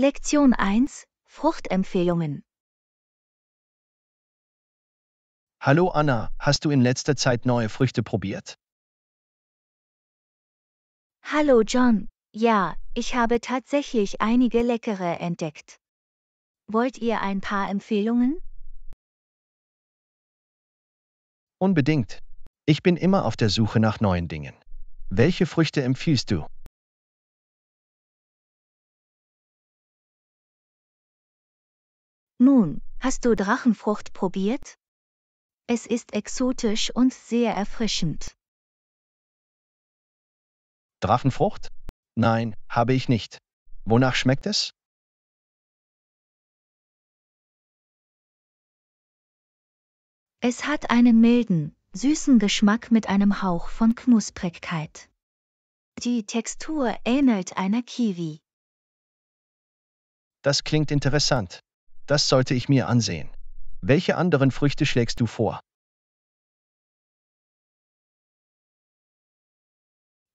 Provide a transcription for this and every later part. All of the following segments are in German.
Lektion 1 Fruchtempfehlungen Hallo Anna, hast du in letzter Zeit neue Früchte probiert? Hallo John, ja, ich habe tatsächlich einige leckere entdeckt. Wollt ihr ein paar Empfehlungen? Unbedingt. Ich bin immer auf der Suche nach neuen Dingen. Welche Früchte empfiehlst du? Nun, hast du Drachenfrucht probiert? Es ist exotisch und sehr erfrischend. Drachenfrucht? Nein, habe ich nicht. Wonach schmeckt es? Es hat einen milden, süßen Geschmack mit einem Hauch von Knusprigkeit. Die Textur ähnelt einer Kiwi. Das klingt interessant das sollte ich mir ansehen. Welche anderen Früchte schlägst du vor?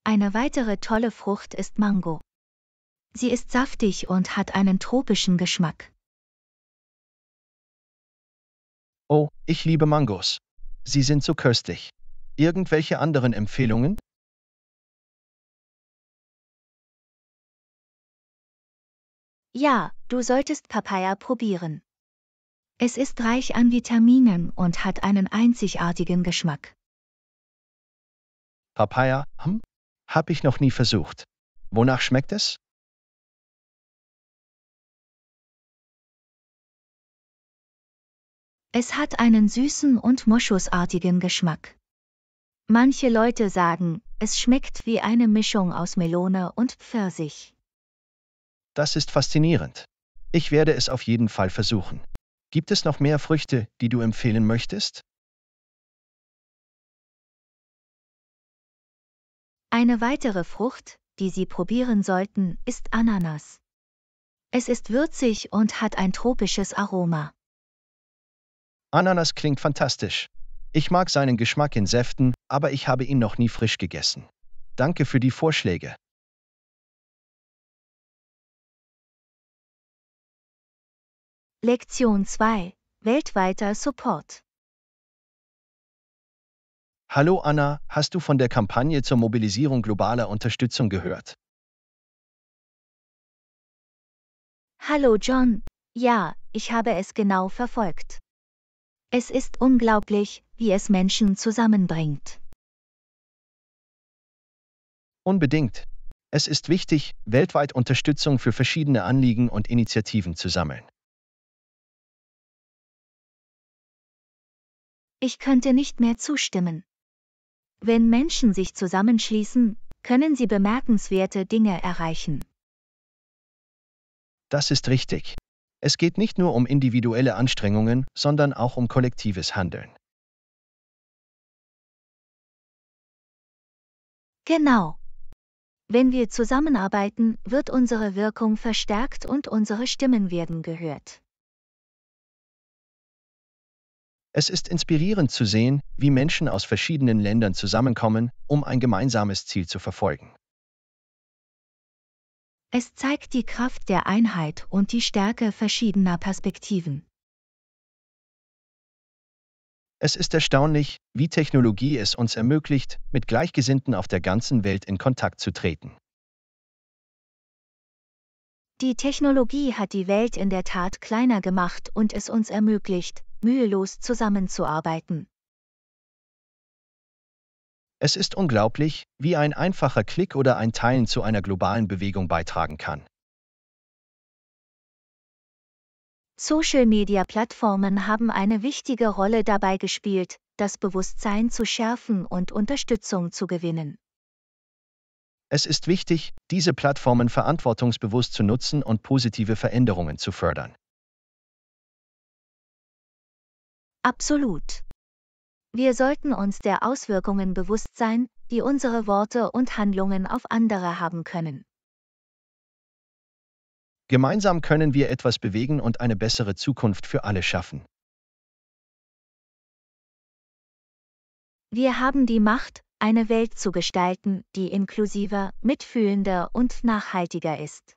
Eine weitere tolle Frucht ist Mango. Sie ist saftig und hat einen tropischen Geschmack. Oh, ich liebe Mangos. Sie sind so köstlich. Irgendwelche anderen Empfehlungen? Ja, du solltest Papaya probieren. Es ist reich an Vitaminen und hat einen einzigartigen Geschmack. Papaya, hm? Hab ich noch nie versucht. Wonach schmeckt es? Es hat einen süßen und moschusartigen Geschmack. Manche Leute sagen, es schmeckt wie eine Mischung aus Melone und Pfirsich. Das ist faszinierend. Ich werde es auf jeden Fall versuchen. Gibt es noch mehr Früchte, die du empfehlen möchtest? Eine weitere Frucht, die Sie probieren sollten, ist Ananas. Es ist würzig und hat ein tropisches Aroma. Ananas klingt fantastisch. Ich mag seinen Geschmack in Säften, aber ich habe ihn noch nie frisch gegessen. Danke für die Vorschläge. Lektion 2. Weltweiter Support. Hallo Anna, hast du von der Kampagne zur Mobilisierung globaler Unterstützung gehört? Hallo John, ja, ich habe es genau verfolgt. Es ist unglaublich, wie es Menschen zusammenbringt. Unbedingt. Es ist wichtig, weltweit Unterstützung für verschiedene Anliegen und Initiativen zu sammeln. Ich könnte nicht mehr zustimmen. Wenn Menschen sich zusammenschließen, können sie bemerkenswerte Dinge erreichen. Das ist richtig. Es geht nicht nur um individuelle Anstrengungen, sondern auch um kollektives Handeln. Genau. Wenn wir zusammenarbeiten, wird unsere Wirkung verstärkt und unsere Stimmen werden gehört. Es ist inspirierend zu sehen, wie Menschen aus verschiedenen Ländern zusammenkommen, um ein gemeinsames Ziel zu verfolgen. Es zeigt die Kraft der Einheit und die Stärke verschiedener Perspektiven. Es ist erstaunlich, wie Technologie es uns ermöglicht, mit Gleichgesinnten auf der ganzen Welt in Kontakt zu treten. Die Technologie hat die Welt in der Tat kleiner gemacht und es uns ermöglicht, mühelos zusammenzuarbeiten. Es ist unglaublich, wie ein einfacher Klick oder ein Teilen zu einer globalen Bewegung beitragen kann. Social-Media-Plattformen haben eine wichtige Rolle dabei gespielt, das Bewusstsein zu schärfen und Unterstützung zu gewinnen. Es ist wichtig, diese Plattformen verantwortungsbewusst zu nutzen und positive Veränderungen zu fördern. Absolut. Wir sollten uns der Auswirkungen bewusst sein, die unsere Worte und Handlungen auf andere haben können. Gemeinsam können wir etwas bewegen und eine bessere Zukunft für alle schaffen. Wir haben die Macht, eine Welt zu gestalten, die inklusiver, mitfühlender und nachhaltiger ist.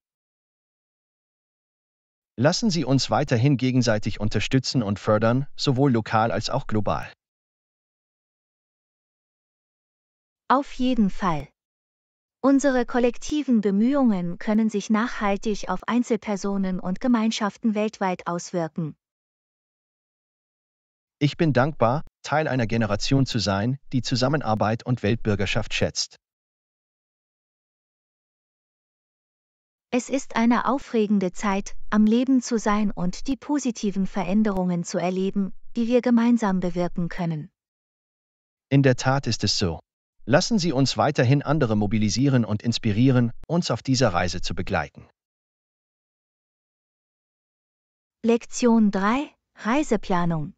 Lassen Sie uns weiterhin gegenseitig unterstützen und fördern, sowohl lokal als auch global. Auf jeden Fall. Unsere kollektiven Bemühungen können sich nachhaltig auf Einzelpersonen und Gemeinschaften weltweit auswirken. Ich bin dankbar, Teil einer Generation zu sein, die Zusammenarbeit und Weltbürgerschaft schätzt. Es ist eine aufregende Zeit, am Leben zu sein und die positiven Veränderungen zu erleben, die wir gemeinsam bewirken können. In der Tat ist es so. Lassen Sie uns weiterhin andere mobilisieren und inspirieren, uns auf dieser Reise zu begleiten. Lektion 3 Reiseplanung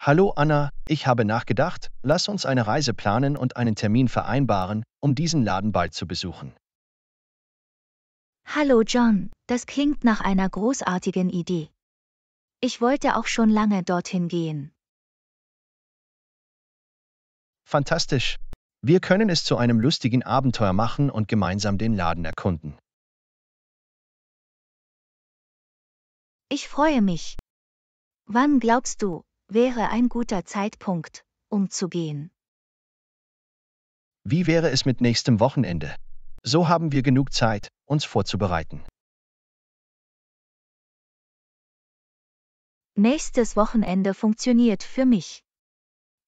Hallo Anna, ich habe nachgedacht, lass uns eine Reise planen und einen Termin vereinbaren, um diesen Laden bald zu besuchen. Hallo John, das klingt nach einer großartigen Idee. Ich wollte auch schon lange dorthin gehen. Fantastisch. Wir können es zu einem lustigen Abenteuer machen und gemeinsam den Laden erkunden. Ich freue mich. Wann glaubst du, wäre ein guter Zeitpunkt, umzugehen. Wie wäre es mit nächstem Wochenende? So haben wir genug Zeit, uns vorzubereiten. Nächstes Wochenende funktioniert für mich.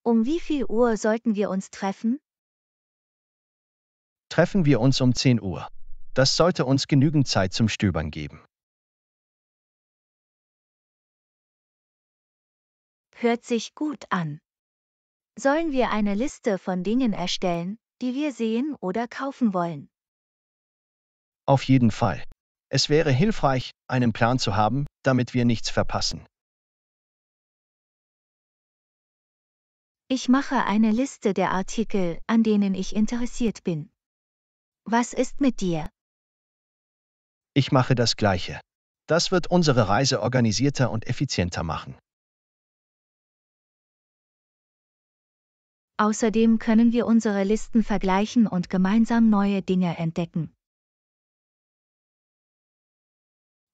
Um wie viel Uhr sollten wir uns treffen? Treffen wir uns um 10 Uhr. Das sollte uns genügend Zeit zum Stöbern geben. Hört sich gut an. Sollen wir eine Liste von Dingen erstellen, die wir sehen oder kaufen wollen? Auf jeden Fall. Es wäre hilfreich, einen Plan zu haben, damit wir nichts verpassen. Ich mache eine Liste der Artikel, an denen ich interessiert bin. Was ist mit dir? Ich mache das Gleiche. Das wird unsere Reise organisierter und effizienter machen. Außerdem können wir unsere Listen vergleichen und gemeinsam neue Dinge entdecken.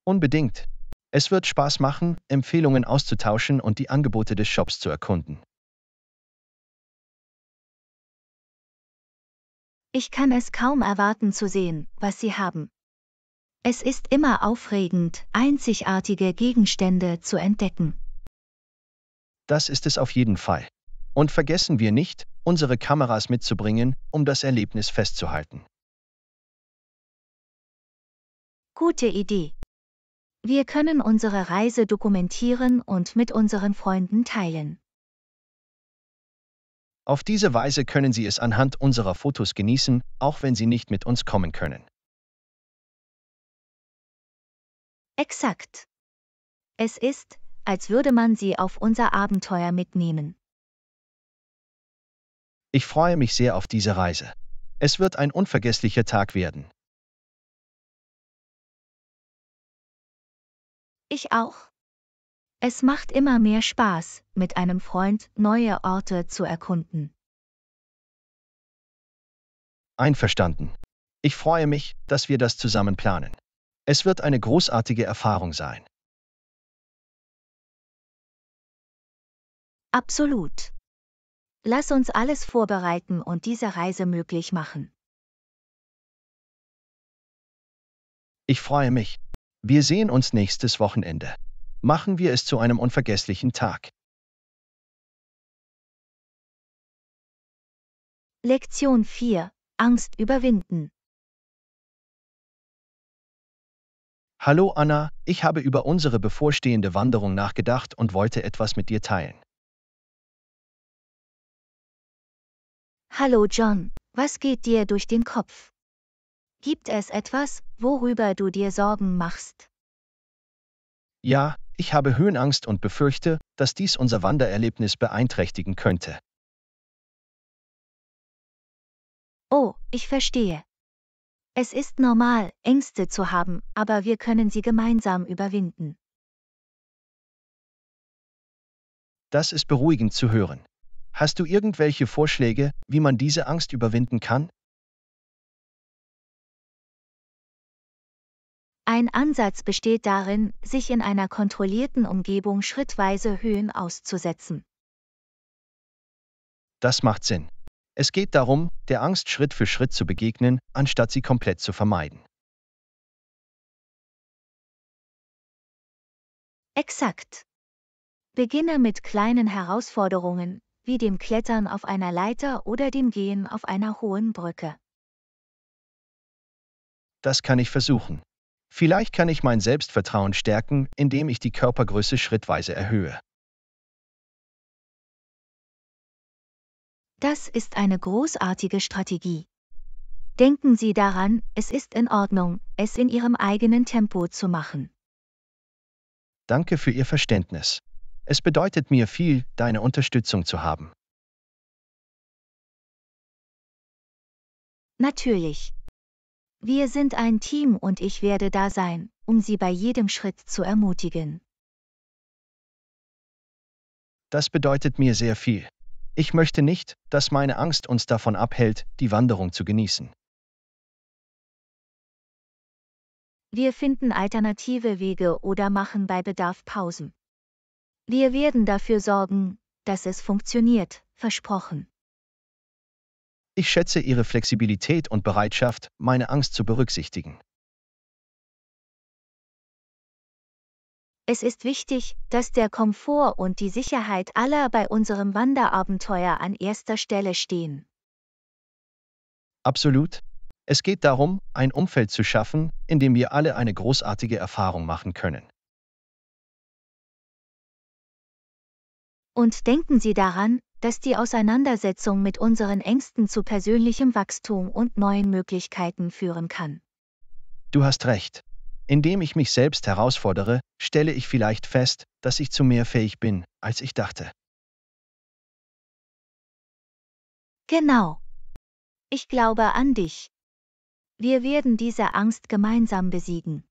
Unbedingt. Es wird Spaß machen, Empfehlungen auszutauschen und die Angebote des Shops zu erkunden. Ich kann es kaum erwarten zu sehen, was Sie haben. Es ist immer aufregend, einzigartige Gegenstände zu entdecken. Das ist es auf jeden Fall. Und vergessen wir nicht, unsere Kameras mitzubringen, um das Erlebnis festzuhalten. Gute Idee. Wir können unsere Reise dokumentieren und mit unseren Freunden teilen. Auf diese Weise können Sie es anhand unserer Fotos genießen, auch wenn Sie nicht mit uns kommen können. Exakt. Es ist, als würde man Sie auf unser Abenteuer mitnehmen. Ich freue mich sehr auf diese Reise. Es wird ein unvergesslicher Tag werden. Ich auch. Es macht immer mehr Spaß, mit einem Freund neue Orte zu erkunden. Einverstanden. Ich freue mich, dass wir das zusammen planen. Es wird eine großartige Erfahrung sein. Absolut. Lass uns alles vorbereiten und diese Reise möglich machen. Ich freue mich. Wir sehen uns nächstes Wochenende. Machen wir es zu einem unvergesslichen Tag. Lektion 4. Angst überwinden. Hallo Anna, ich habe über unsere bevorstehende Wanderung nachgedacht und wollte etwas mit dir teilen. Hallo John, was geht dir durch den Kopf? Gibt es etwas, worüber du dir Sorgen machst? Ja, ich habe Höhenangst und befürchte, dass dies unser Wandererlebnis beeinträchtigen könnte. Oh, ich verstehe. Es ist normal, Ängste zu haben, aber wir können sie gemeinsam überwinden. Das ist beruhigend zu hören. Hast du irgendwelche Vorschläge, wie man diese Angst überwinden kann? Ein Ansatz besteht darin, sich in einer kontrollierten Umgebung schrittweise Höhen auszusetzen. Das macht Sinn. Es geht darum, der Angst Schritt für Schritt zu begegnen, anstatt sie komplett zu vermeiden. Exakt. Beginne mit kleinen Herausforderungen, wie dem Klettern auf einer Leiter oder dem Gehen auf einer hohen Brücke. Das kann ich versuchen. Vielleicht kann ich mein Selbstvertrauen stärken, indem ich die Körpergröße schrittweise erhöhe. Das ist eine großartige Strategie. Denken Sie daran, es ist in Ordnung, es in Ihrem eigenen Tempo zu machen. Danke für Ihr Verständnis. Es bedeutet mir viel, deine Unterstützung zu haben. Natürlich. Wir sind ein Team und ich werde da sein, um sie bei jedem Schritt zu ermutigen. Das bedeutet mir sehr viel. Ich möchte nicht, dass meine Angst uns davon abhält, die Wanderung zu genießen. Wir finden alternative Wege oder machen bei Bedarf Pausen. Wir werden dafür sorgen, dass es funktioniert, versprochen. Ich schätze Ihre Flexibilität und Bereitschaft, meine Angst zu berücksichtigen. Es ist wichtig, dass der Komfort und die Sicherheit aller bei unserem Wanderabenteuer an erster Stelle stehen. Absolut. Es geht darum, ein Umfeld zu schaffen, in dem wir alle eine großartige Erfahrung machen können. Und denken Sie daran, dass die Auseinandersetzung mit unseren Ängsten zu persönlichem Wachstum und neuen Möglichkeiten führen kann. Du hast recht. Indem ich mich selbst herausfordere, stelle ich vielleicht fest, dass ich zu mehr fähig bin, als ich dachte. Genau. Ich glaube an dich. Wir werden diese Angst gemeinsam besiegen.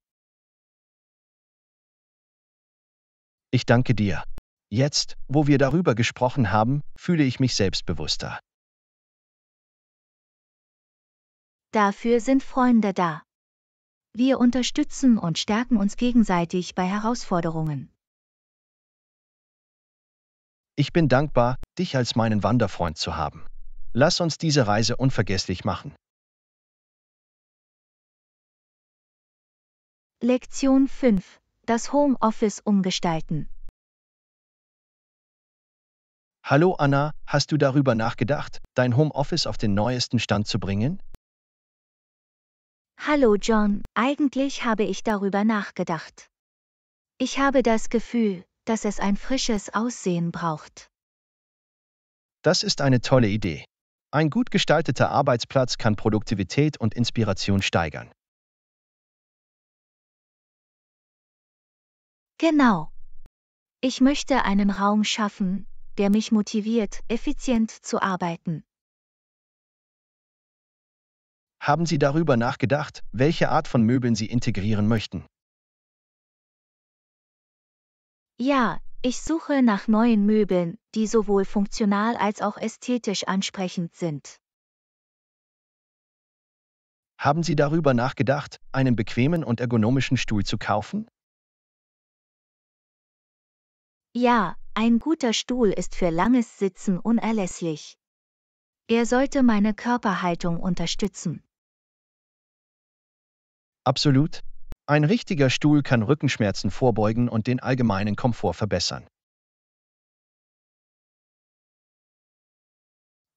Ich danke dir. Jetzt, wo wir darüber gesprochen haben, fühle ich mich selbstbewusster. Dafür sind Freunde da. Wir unterstützen und stärken uns gegenseitig bei Herausforderungen. Ich bin dankbar, dich als meinen Wanderfreund zu haben. Lass uns diese Reise unvergesslich machen. Lektion 5. Das Homeoffice umgestalten. Hallo Anna, hast du darüber nachgedacht, dein Homeoffice auf den neuesten Stand zu bringen? Hallo John, eigentlich habe ich darüber nachgedacht. Ich habe das Gefühl, dass es ein frisches Aussehen braucht. Das ist eine tolle Idee. Ein gut gestalteter Arbeitsplatz kann Produktivität und Inspiration steigern. Genau. Ich möchte einen Raum schaffen, der mich motiviert, effizient zu arbeiten. Haben Sie darüber nachgedacht, welche Art von Möbeln Sie integrieren möchten? Ja, ich suche nach neuen Möbeln, die sowohl funktional als auch ästhetisch ansprechend sind. Haben Sie darüber nachgedacht, einen bequemen und ergonomischen Stuhl zu kaufen? Ja, ein guter Stuhl ist für langes Sitzen unerlässlich. Er sollte meine Körperhaltung unterstützen. Absolut. Ein richtiger Stuhl kann Rückenschmerzen vorbeugen und den allgemeinen Komfort verbessern.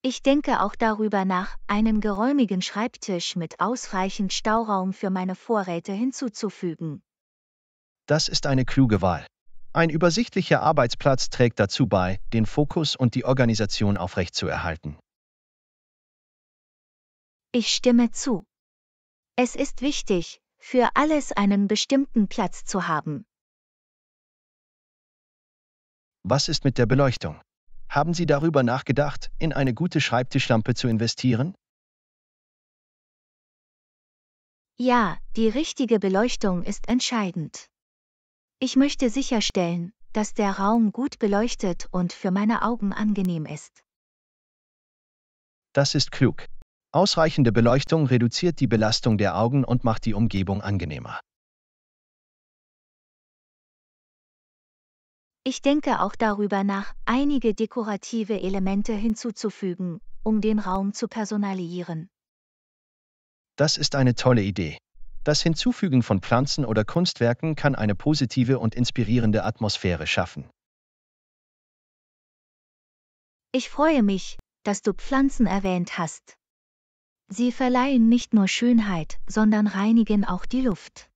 Ich denke auch darüber nach, einen geräumigen Schreibtisch mit ausreichend Stauraum für meine Vorräte hinzuzufügen. Das ist eine kluge Wahl. Ein übersichtlicher Arbeitsplatz trägt dazu bei, den Fokus und die Organisation aufrechtzuerhalten. Ich stimme zu. Es ist wichtig, für alles einen bestimmten Platz zu haben. Was ist mit der Beleuchtung? Haben Sie darüber nachgedacht, in eine gute Schreibtischlampe zu investieren? Ja, die richtige Beleuchtung ist entscheidend. Ich möchte sicherstellen, dass der Raum gut beleuchtet und für meine Augen angenehm ist. Das ist klug. Ausreichende Beleuchtung reduziert die Belastung der Augen und macht die Umgebung angenehmer. Ich denke auch darüber nach, einige dekorative Elemente hinzuzufügen, um den Raum zu personalisieren. Das ist eine tolle Idee. Das Hinzufügen von Pflanzen oder Kunstwerken kann eine positive und inspirierende Atmosphäre schaffen. Ich freue mich, dass du Pflanzen erwähnt hast. Sie verleihen nicht nur Schönheit, sondern reinigen auch die Luft.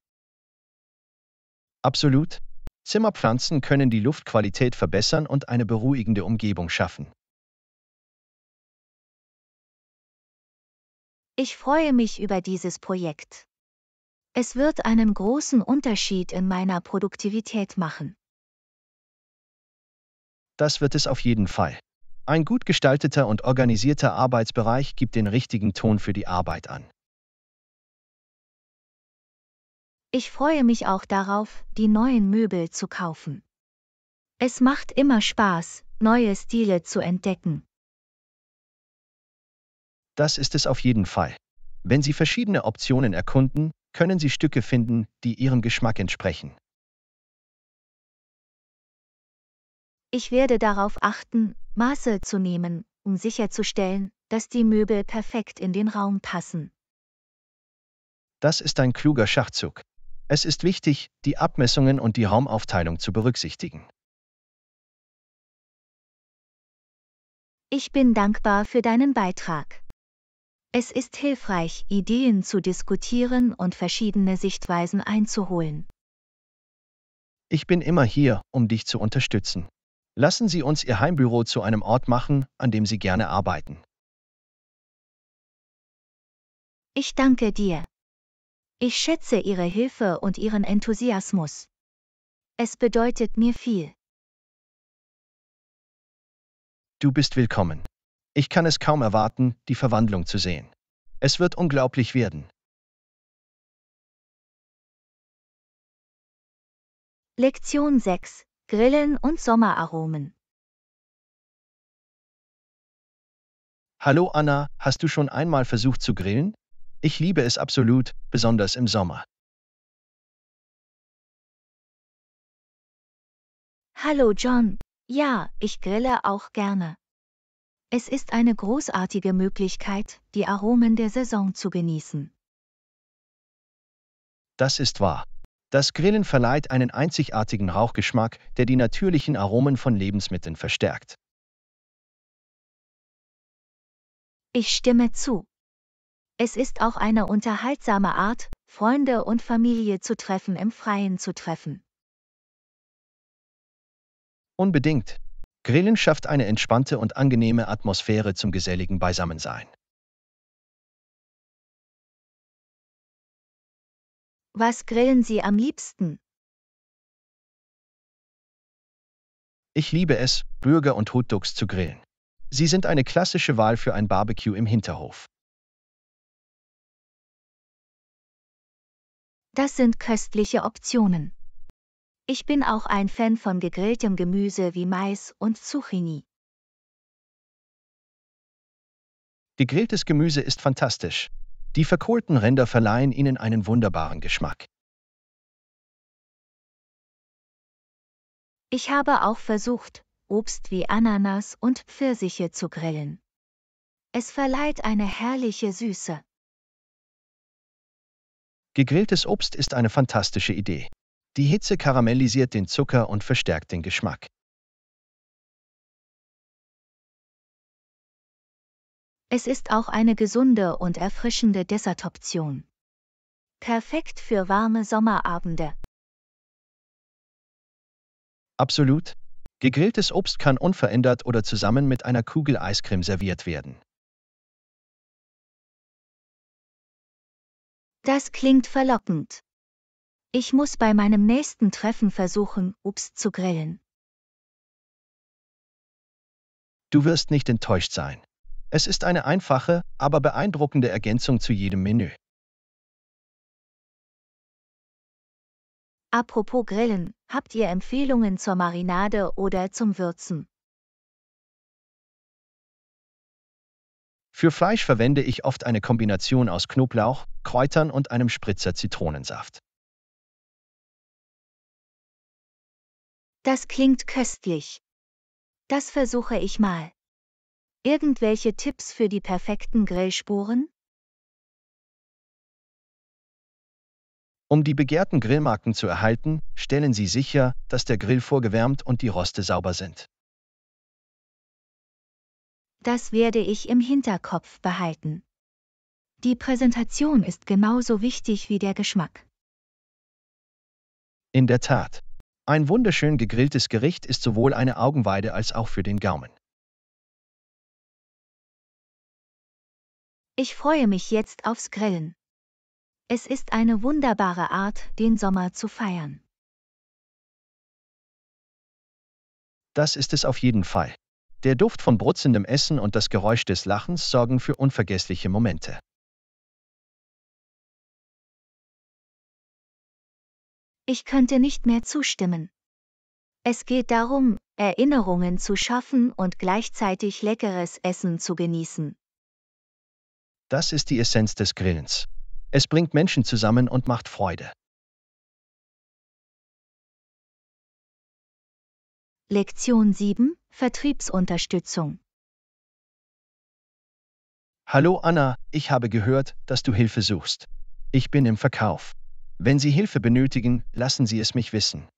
Absolut. Zimmerpflanzen können die Luftqualität verbessern und eine beruhigende Umgebung schaffen. Ich freue mich über dieses Projekt. Es wird einen großen Unterschied in meiner Produktivität machen. Das wird es auf jeden Fall. Ein gut gestalteter und organisierter Arbeitsbereich gibt den richtigen Ton für die Arbeit an. Ich freue mich auch darauf, die neuen Möbel zu kaufen. Es macht immer Spaß, neue Stile zu entdecken. Das ist es auf jeden Fall. Wenn Sie verschiedene Optionen erkunden, können Sie Stücke finden, die Ihrem Geschmack entsprechen. Ich werde darauf achten, Maße zu nehmen, um sicherzustellen, dass die Möbel perfekt in den Raum passen. Das ist ein kluger Schachzug. Es ist wichtig, die Abmessungen und die Raumaufteilung zu berücksichtigen. Ich bin dankbar für deinen Beitrag. Es ist hilfreich, Ideen zu diskutieren und verschiedene Sichtweisen einzuholen. Ich bin immer hier, um dich zu unterstützen. Lassen Sie uns Ihr Heimbüro zu einem Ort machen, an dem Sie gerne arbeiten. Ich danke dir. Ich schätze Ihre Hilfe und Ihren Enthusiasmus. Es bedeutet mir viel. Du bist willkommen. Ich kann es kaum erwarten, die Verwandlung zu sehen. Es wird unglaublich werden. Lektion 6. Grillen und Sommeraromen. Hallo Anna, hast du schon einmal versucht zu grillen? Ich liebe es absolut, besonders im Sommer. Hallo John. Ja, ich grille auch gerne. Es ist eine großartige Möglichkeit, die Aromen der Saison zu genießen. Das ist wahr. Das Grillen verleiht einen einzigartigen Rauchgeschmack, der die natürlichen Aromen von Lebensmitteln verstärkt. Ich stimme zu. Es ist auch eine unterhaltsame Art, Freunde und Familie zu treffen, im Freien zu treffen. Unbedingt. Grillen schafft eine entspannte und angenehme Atmosphäre zum geselligen Beisammensein. Was grillen Sie am liebsten? Ich liebe es, Burger und Hotdogs zu grillen. Sie sind eine klassische Wahl für ein Barbecue im Hinterhof. Das sind köstliche Optionen. Ich bin auch ein Fan von gegrilltem Gemüse wie Mais und Zucchini. Gegrilltes Gemüse ist fantastisch. Die verkohlten Ränder verleihen ihnen einen wunderbaren Geschmack. Ich habe auch versucht, Obst wie Ananas und Pfirsiche zu grillen. Es verleiht eine herrliche Süße. Gegrilltes Obst ist eine fantastische Idee. Die Hitze karamellisiert den Zucker und verstärkt den Geschmack. Es ist auch eine gesunde und erfrischende Dessertoption. Perfekt für warme Sommerabende. Absolut. Gegrilltes Obst kann unverändert oder zusammen mit einer Kugel Eiscreme serviert werden. Das klingt verlockend. Ich muss bei meinem nächsten Treffen versuchen, Obst zu grillen. Du wirst nicht enttäuscht sein. Es ist eine einfache, aber beeindruckende Ergänzung zu jedem Menü. Apropos Grillen, habt ihr Empfehlungen zur Marinade oder zum Würzen? Für Fleisch verwende ich oft eine Kombination aus Knoblauch, Kräutern und einem Spritzer Zitronensaft. Das klingt köstlich. Das versuche ich mal. Irgendwelche Tipps für die perfekten Grillspuren? Um die begehrten Grillmarken zu erhalten, stellen Sie sicher, dass der Grill vorgewärmt und die Roste sauber sind. Das werde ich im Hinterkopf behalten. Die Präsentation ist genauso wichtig wie der Geschmack. In der Tat. Ein wunderschön gegrilltes Gericht ist sowohl eine Augenweide als auch für den Gaumen. Ich freue mich jetzt aufs Grillen. Es ist eine wunderbare Art, den Sommer zu feiern. Das ist es auf jeden Fall. Der Duft von brutzendem Essen und das Geräusch des Lachens sorgen für unvergessliche Momente. Ich könnte nicht mehr zustimmen. Es geht darum, Erinnerungen zu schaffen und gleichzeitig leckeres Essen zu genießen. Das ist die Essenz des Grillens. Es bringt Menschen zusammen und macht Freude. Lektion 7 Vertriebsunterstützung Hallo Anna, ich habe gehört, dass du Hilfe suchst. Ich bin im Verkauf. Wenn Sie Hilfe benötigen, lassen Sie es mich wissen.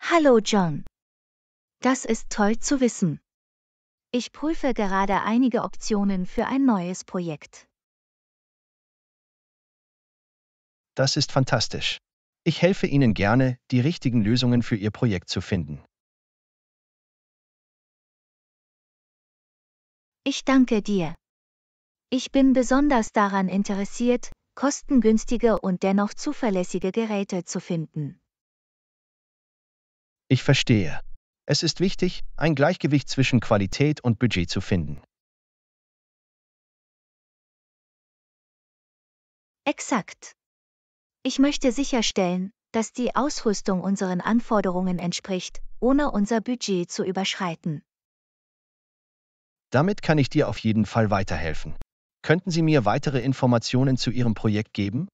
Hallo John. Das ist toll zu wissen. Ich prüfe gerade einige Optionen für ein neues Projekt. Das ist fantastisch. Ich helfe Ihnen gerne, die richtigen Lösungen für Ihr Projekt zu finden. Ich danke dir. Ich bin besonders daran interessiert, kostengünstige und dennoch zuverlässige Geräte zu finden. Ich verstehe. Es ist wichtig, ein Gleichgewicht zwischen Qualität und Budget zu finden. Exakt. Ich möchte sicherstellen, dass die Ausrüstung unseren Anforderungen entspricht, ohne unser Budget zu überschreiten. Damit kann ich dir auf jeden Fall weiterhelfen. Könnten Sie mir weitere Informationen zu Ihrem Projekt geben?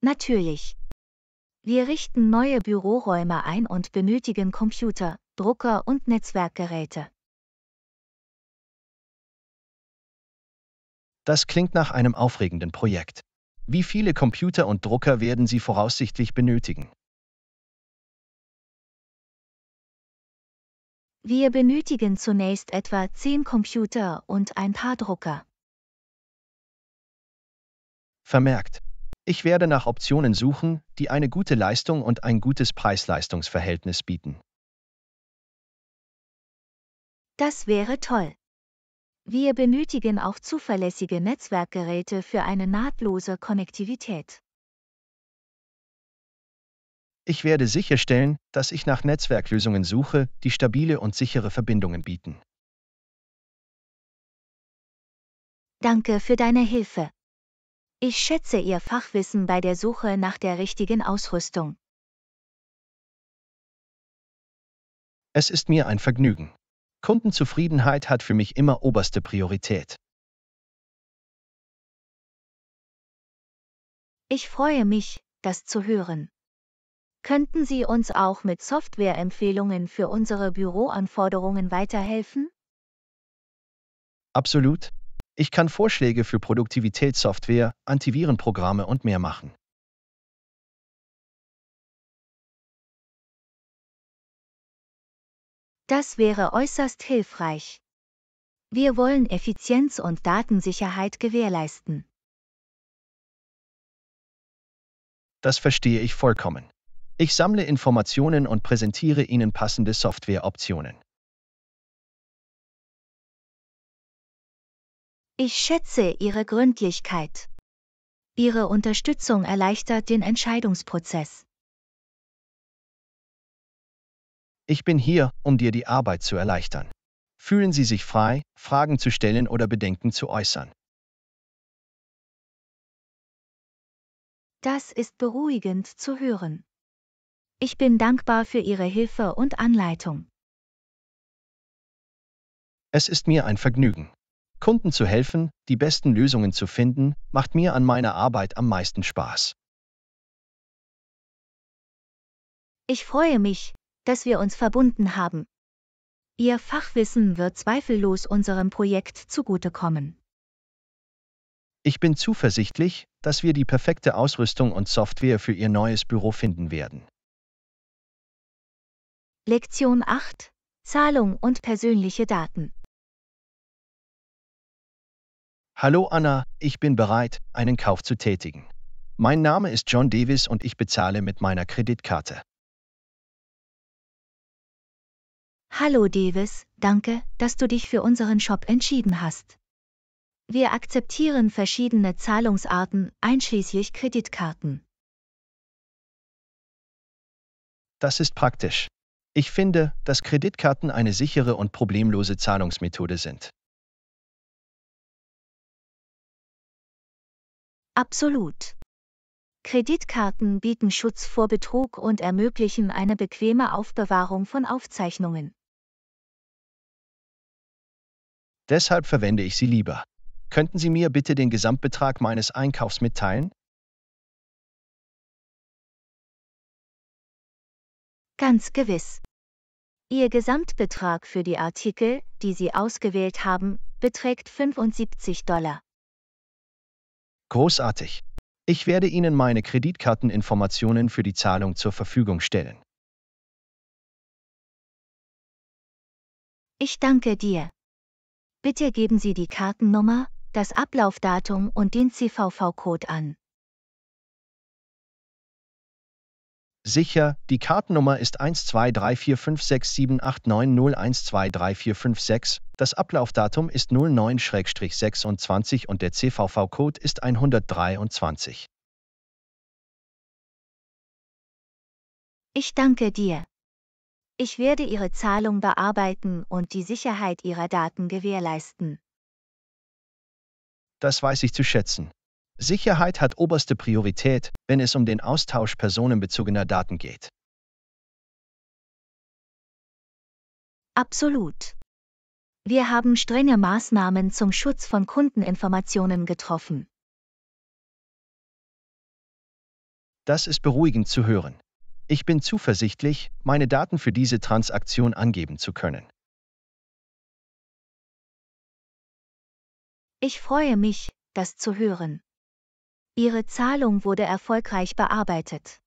Natürlich. Wir richten neue Büroräume ein und benötigen Computer, Drucker und Netzwerkgeräte. Das klingt nach einem aufregenden Projekt. Wie viele Computer und Drucker werden Sie voraussichtlich benötigen? Wir benötigen zunächst etwa 10 Computer und ein paar Drucker. Vermerkt. Ich werde nach Optionen suchen, die eine gute Leistung und ein gutes Preis-Leistungs-Verhältnis bieten. Das wäre toll. Wir benötigen auch zuverlässige Netzwerkgeräte für eine nahtlose Konnektivität. Ich werde sicherstellen, dass ich nach Netzwerklösungen suche, die stabile und sichere Verbindungen bieten. Danke für deine Hilfe. Ich schätze Ihr Fachwissen bei der Suche nach der richtigen Ausrüstung. Es ist mir ein Vergnügen. Kundenzufriedenheit hat für mich immer oberste Priorität. Ich freue mich, das zu hören. Könnten Sie uns auch mit Softwareempfehlungen für unsere Büroanforderungen weiterhelfen? Absolut. Ich kann Vorschläge für Produktivitätssoftware, Antivirenprogramme und mehr machen. Das wäre äußerst hilfreich. Wir wollen Effizienz und Datensicherheit gewährleisten. Das verstehe ich vollkommen. Ich sammle Informationen und präsentiere Ihnen passende Softwareoptionen. Ich schätze Ihre Gründlichkeit. Ihre Unterstützung erleichtert den Entscheidungsprozess. Ich bin hier, um dir die Arbeit zu erleichtern. Fühlen Sie sich frei, Fragen zu stellen oder Bedenken zu äußern. Das ist beruhigend zu hören. Ich bin dankbar für Ihre Hilfe und Anleitung. Es ist mir ein Vergnügen. Kunden zu helfen, die besten Lösungen zu finden, macht mir an meiner Arbeit am meisten Spaß. Ich freue mich, dass wir uns verbunden haben. Ihr Fachwissen wird zweifellos unserem Projekt zugutekommen. Ich bin zuversichtlich, dass wir die perfekte Ausrüstung und Software für Ihr neues Büro finden werden. Lektion 8 Zahlung und persönliche Daten. Hallo Anna, ich bin bereit, einen Kauf zu tätigen. Mein Name ist John Davis und ich bezahle mit meiner Kreditkarte. Hallo Davis, danke, dass du dich für unseren Shop entschieden hast. Wir akzeptieren verschiedene Zahlungsarten, einschließlich Kreditkarten. Das ist praktisch. Ich finde, dass Kreditkarten eine sichere und problemlose Zahlungsmethode sind. Absolut. Kreditkarten bieten Schutz vor Betrug und ermöglichen eine bequeme Aufbewahrung von Aufzeichnungen. Deshalb verwende ich sie lieber. Könnten Sie mir bitte den Gesamtbetrag meines Einkaufs mitteilen? Ganz gewiss. Ihr Gesamtbetrag für die Artikel, die Sie ausgewählt haben, beträgt 75 Dollar. Großartig. Ich werde Ihnen meine Kreditkarteninformationen für die Zahlung zur Verfügung stellen. Ich danke dir. Bitte geben Sie die Kartennummer, das Ablaufdatum und den CVV-Code an. sicher, die Kartennummer ist 1234567890123456, das Ablaufdatum ist 09-26 und der CVV-Code ist 123. Ich danke dir. Ich werde Ihre Zahlung bearbeiten und die Sicherheit Ihrer Daten gewährleisten. Das weiß ich zu schätzen. Sicherheit hat oberste Priorität, wenn es um den Austausch personenbezogener Daten geht. Absolut. Wir haben strenge Maßnahmen zum Schutz von Kundeninformationen getroffen. Das ist beruhigend zu hören. Ich bin zuversichtlich, meine Daten für diese Transaktion angeben zu können. Ich freue mich, das zu hören. Ihre Zahlung wurde erfolgreich bearbeitet.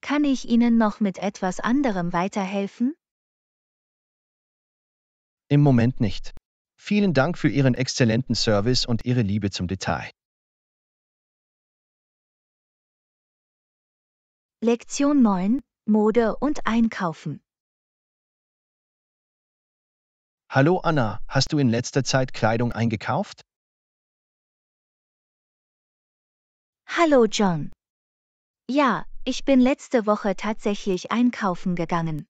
Kann ich Ihnen noch mit etwas anderem weiterhelfen? Im Moment nicht. Vielen Dank für Ihren exzellenten Service und Ihre Liebe zum Detail. Lektion 9 Mode und Einkaufen Hallo Anna, hast du in letzter Zeit Kleidung eingekauft? Hallo John. Ja, ich bin letzte Woche tatsächlich einkaufen gegangen.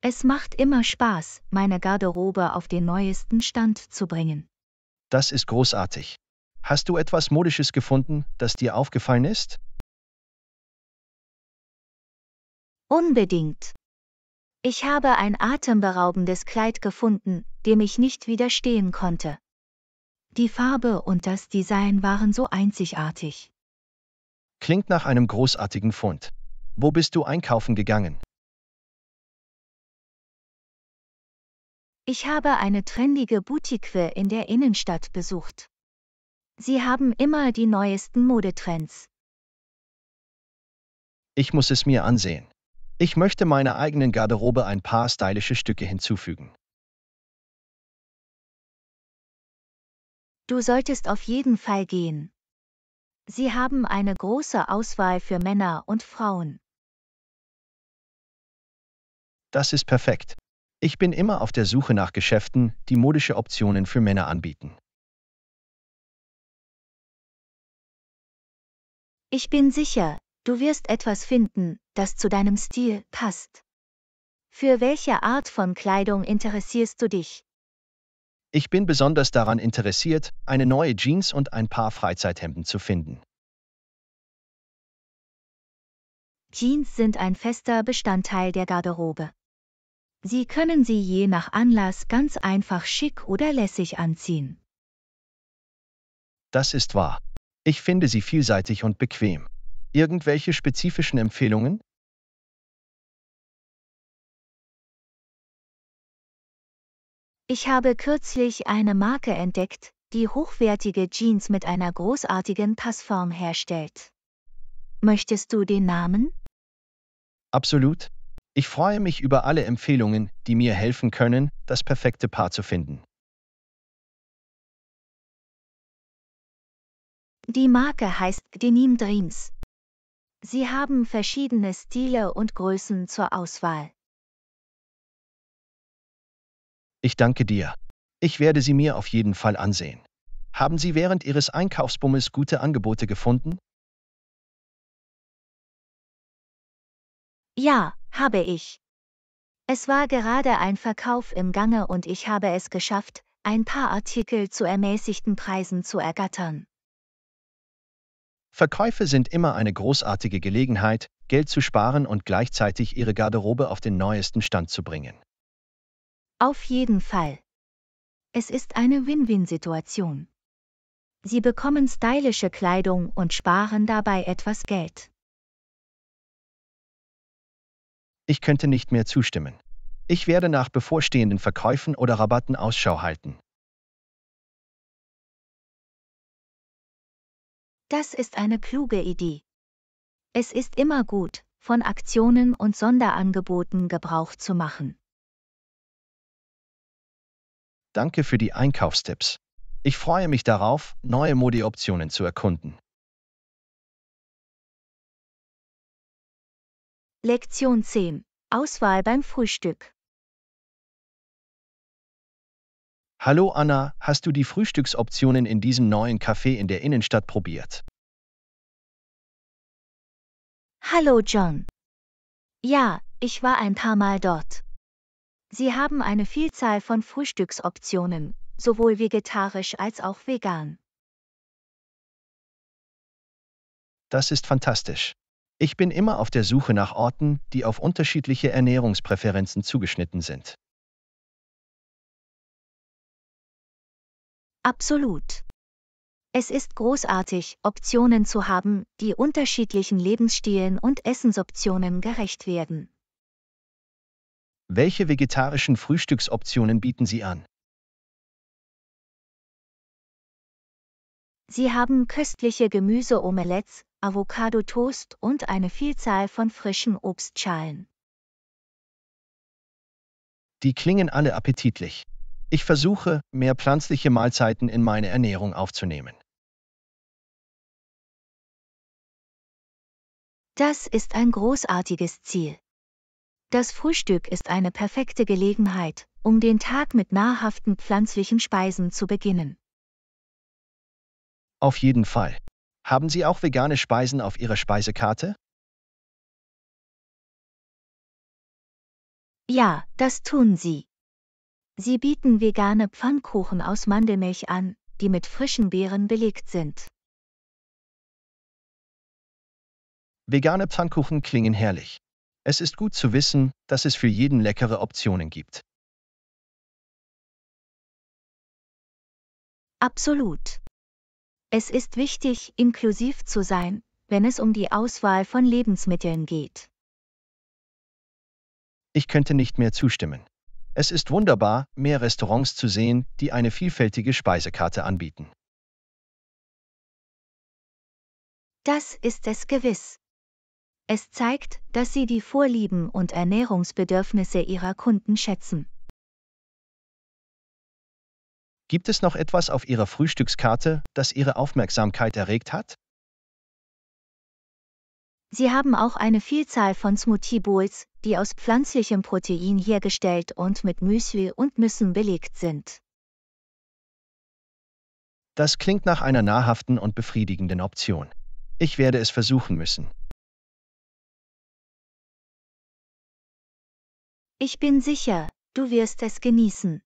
Es macht immer Spaß, meine Garderobe auf den neuesten Stand zu bringen. Das ist großartig. Hast du etwas Modisches gefunden, das dir aufgefallen ist? Unbedingt. Ich habe ein atemberaubendes Kleid gefunden, dem ich nicht widerstehen konnte. Die Farbe und das Design waren so einzigartig. Klingt nach einem großartigen Fund. Wo bist du einkaufen gegangen? Ich habe eine trendige Boutique in der Innenstadt besucht. Sie haben immer die neuesten Modetrends. Ich muss es mir ansehen. Ich möchte meiner eigenen Garderobe ein paar stylische Stücke hinzufügen. Du solltest auf jeden Fall gehen. Sie haben eine große Auswahl für Männer und Frauen. Das ist perfekt. Ich bin immer auf der Suche nach Geschäften, die modische Optionen für Männer anbieten. Ich bin sicher, du wirst etwas finden, das zu deinem Stil passt. Für welche Art von Kleidung interessierst du dich? Ich bin besonders daran interessiert, eine neue Jeans und ein paar Freizeithemden zu finden. Jeans sind ein fester Bestandteil der Garderobe. Sie können Sie je nach Anlass ganz einfach schick oder lässig anziehen. Das ist wahr. Ich finde sie vielseitig und bequem. Irgendwelche spezifischen Empfehlungen? Ich habe kürzlich eine Marke entdeckt, die hochwertige Jeans mit einer großartigen Passform herstellt. Möchtest du den Namen? Absolut. Ich freue mich über alle Empfehlungen, die mir helfen können, das perfekte Paar zu finden. Die Marke heißt Denim Dreams. Sie haben verschiedene Stile und Größen zur Auswahl. Ich danke dir. Ich werde sie mir auf jeden Fall ansehen. Haben Sie während Ihres Einkaufsbummels gute Angebote gefunden? Ja, habe ich. Es war gerade ein Verkauf im Gange und ich habe es geschafft, ein paar Artikel zu ermäßigten Preisen zu ergattern. Verkäufe sind immer eine großartige Gelegenheit, Geld zu sparen und gleichzeitig ihre Garderobe auf den neuesten Stand zu bringen. Auf jeden Fall. Es ist eine Win-Win-Situation. Sie bekommen stylische Kleidung und sparen dabei etwas Geld. Ich könnte nicht mehr zustimmen. Ich werde nach bevorstehenden Verkäufen oder Rabatten Ausschau halten. Das ist eine kluge Idee. Es ist immer gut, von Aktionen und Sonderangeboten Gebrauch zu machen. Danke für die Einkaufstipps. Ich freue mich darauf, neue Modi-Optionen zu erkunden. Lektion 10. Auswahl beim Frühstück. Hallo Anna, hast du die Frühstücksoptionen in diesem neuen Café in der Innenstadt probiert? Hallo John. Ja, ich war ein paar Mal dort. Sie haben eine Vielzahl von Frühstücksoptionen, sowohl vegetarisch als auch vegan. Das ist fantastisch. Ich bin immer auf der Suche nach Orten, die auf unterschiedliche Ernährungspräferenzen zugeschnitten sind. Absolut. Es ist großartig, Optionen zu haben, die unterschiedlichen Lebensstilen und Essensoptionen gerecht werden. Welche vegetarischen Frühstücksoptionen bieten Sie an? Sie haben köstliche Gemüseomelettes, Avocado-Toast und eine Vielzahl von frischen Obstschalen. Die klingen alle appetitlich. Ich versuche, mehr pflanzliche Mahlzeiten in meine Ernährung aufzunehmen. Das ist ein großartiges Ziel. Das Frühstück ist eine perfekte Gelegenheit, um den Tag mit nahrhaften pflanzlichen Speisen zu beginnen. Auf jeden Fall. Haben Sie auch vegane Speisen auf Ihrer Speisekarte? Ja, das tun sie. Sie bieten vegane Pfannkuchen aus Mandelmilch an, die mit frischen Beeren belegt sind. Vegane Pfannkuchen klingen herrlich. Es ist gut zu wissen, dass es für jeden leckere Optionen gibt. Absolut. Es ist wichtig, inklusiv zu sein, wenn es um die Auswahl von Lebensmitteln geht. Ich könnte nicht mehr zustimmen. Es ist wunderbar, mehr Restaurants zu sehen, die eine vielfältige Speisekarte anbieten. Das ist es gewiss. Es zeigt, dass sie die Vorlieben und Ernährungsbedürfnisse ihrer Kunden schätzen. Gibt es noch etwas auf Ihrer Frühstückskarte, das Ihre Aufmerksamkeit erregt hat? Sie haben auch eine Vielzahl von Smoothie Bowls, die aus pflanzlichem Protein hergestellt und mit Müsli und Nüssen belegt sind. Das klingt nach einer nahrhaften und befriedigenden Option. Ich werde es versuchen müssen. Ich bin sicher, du wirst es genießen.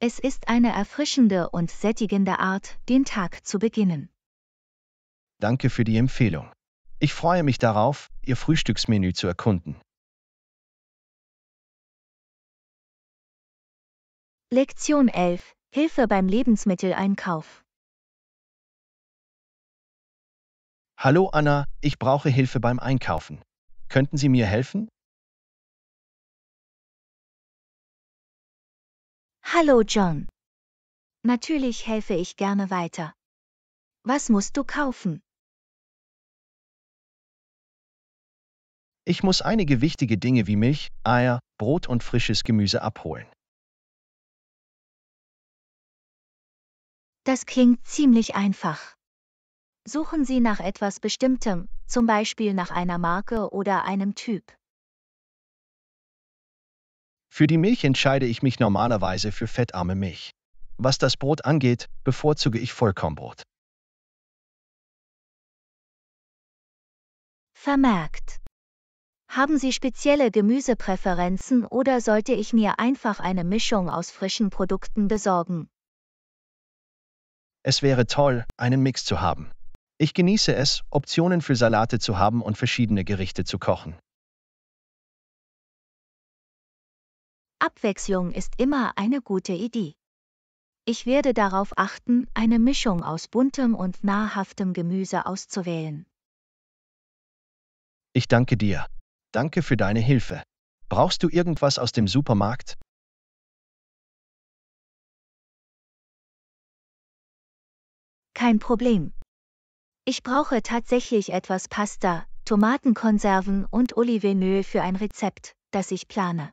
Es ist eine erfrischende und sättigende Art, den Tag zu beginnen. Danke für die Empfehlung. Ich freue mich darauf, Ihr Frühstücksmenü zu erkunden. Lektion 11. Hilfe beim Lebensmitteleinkauf. Hallo Anna, ich brauche Hilfe beim Einkaufen. Könnten Sie mir helfen? Hallo John. Natürlich helfe ich gerne weiter. Was musst du kaufen? Ich muss einige wichtige Dinge wie Milch, Eier, Brot und frisches Gemüse abholen. Das klingt ziemlich einfach. Suchen Sie nach etwas Bestimmtem, zum Beispiel nach einer Marke oder einem Typ. Für die Milch entscheide ich mich normalerweise für fettarme Milch. Was das Brot angeht, bevorzuge ich Vollkornbrot. Vermerkt. Haben Sie spezielle Gemüsepräferenzen oder sollte ich mir einfach eine Mischung aus frischen Produkten besorgen? Es wäre toll, einen Mix zu haben. Ich genieße es, Optionen für Salate zu haben und verschiedene Gerichte zu kochen. Abwechslung ist immer eine gute Idee. Ich werde darauf achten, eine Mischung aus buntem und nahrhaftem Gemüse auszuwählen. Ich danke dir. Danke für deine Hilfe. Brauchst du irgendwas aus dem Supermarkt? Kein Problem. Ich brauche tatsächlich etwas Pasta, Tomatenkonserven und Olivenöl für ein Rezept, das ich plane.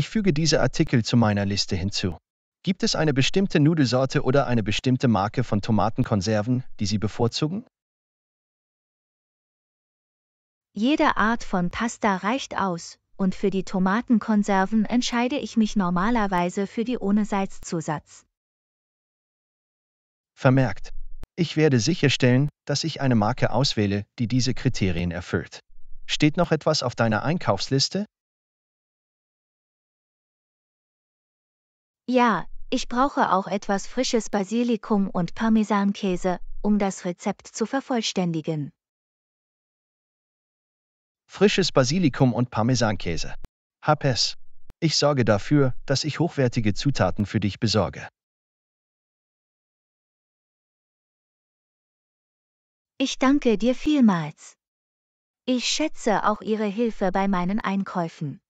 Ich füge diese Artikel zu meiner Liste hinzu. Gibt es eine bestimmte Nudelsorte oder eine bestimmte Marke von Tomatenkonserven, die Sie bevorzugen? Jede Art von Pasta reicht aus, und für die Tomatenkonserven entscheide ich mich normalerweise für die ohne Salzzusatz. Vermerkt. Ich werde sicherstellen, dass ich eine Marke auswähle, die diese Kriterien erfüllt. Steht noch etwas auf deiner Einkaufsliste? Ja, ich brauche auch etwas frisches Basilikum und Parmesankäse, um das Rezept zu vervollständigen. Frisches Basilikum und Parmesankäse. Hab es. Ich sorge dafür, dass ich hochwertige Zutaten für dich besorge. Ich danke dir vielmals. Ich schätze auch Ihre Hilfe bei meinen Einkäufen.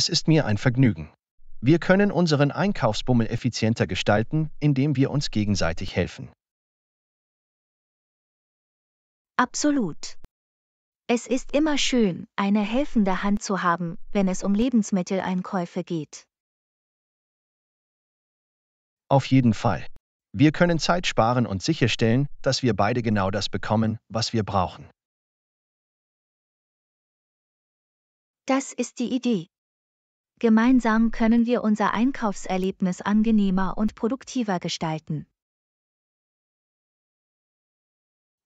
Es ist mir ein Vergnügen. Wir können unseren Einkaufsbummel effizienter gestalten, indem wir uns gegenseitig helfen. Absolut. Es ist immer schön, eine helfende Hand zu haben, wenn es um Lebensmitteleinkäufe geht. Auf jeden Fall. Wir können Zeit sparen und sicherstellen, dass wir beide genau das bekommen, was wir brauchen. Das ist die Idee. Gemeinsam können wir unser Einkaufserlebnis angenehmer und produktiver gestalten.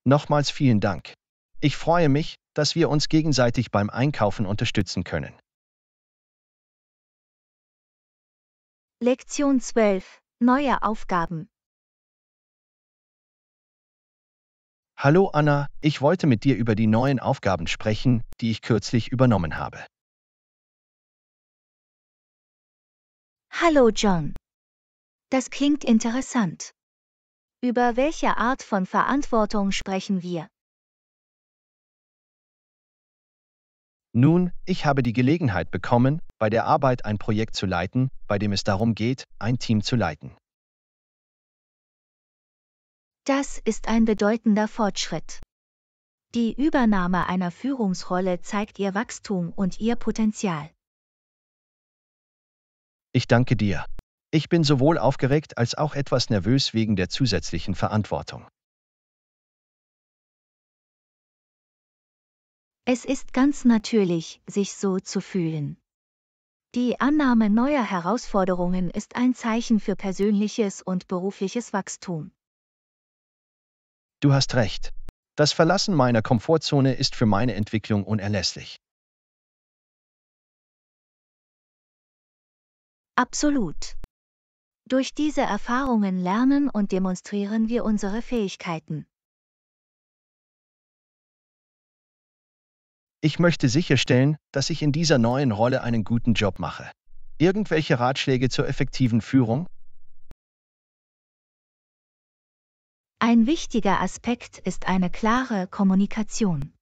Nochmals vielen Dank. Ich freue mich, dass wir uns gegenseitig beim Einkaufen unterstützen können. Lektion 12. Neue Aufgaben. Hallo Anna, ich wollte mit dir über die neuen Aufgaben sprechen, die ich kürzlich übernommen habe. Hallo John. Das klingt interessant. Über welche Art von Verantwortung sprechen wir? Nun, ich habe die Gelegenheit bekommen, bei der Arbeit ein Projekt zu leiten, bei dem es darum geht, ein Team zu leiten. Das ist ein bedeutender Fortschritt. Die Übernahme einer Führungsrolle zeigt ihr Wachstum und ihr Potenzial. Ich danke dir. Ich bin sowohl aufgeregt als auch etwas nervös wegen der zusätzlichen Verantwortung. Es ist ganz natürlich, sich so zu fühlen. Die Annahme neuer Herausforderungen ist ein Zeichen für persönliches und berufliches Wachstum. Du hast recht. Das Verlassen meiner Komfortzone ist für meine Entwicklung unerlässlich. Absolut. Durch diese Erfahrungen lernen und demonstrieren wir unsere Fähigkeiten. Ich möchte sicherstellen, dass ich in dieser neuen Rolle einen guten Job mache. Irgendwelche Ratschläge zur effektiven Führung? Ein wichtiger Aspekt ist eine klare Kommunikation.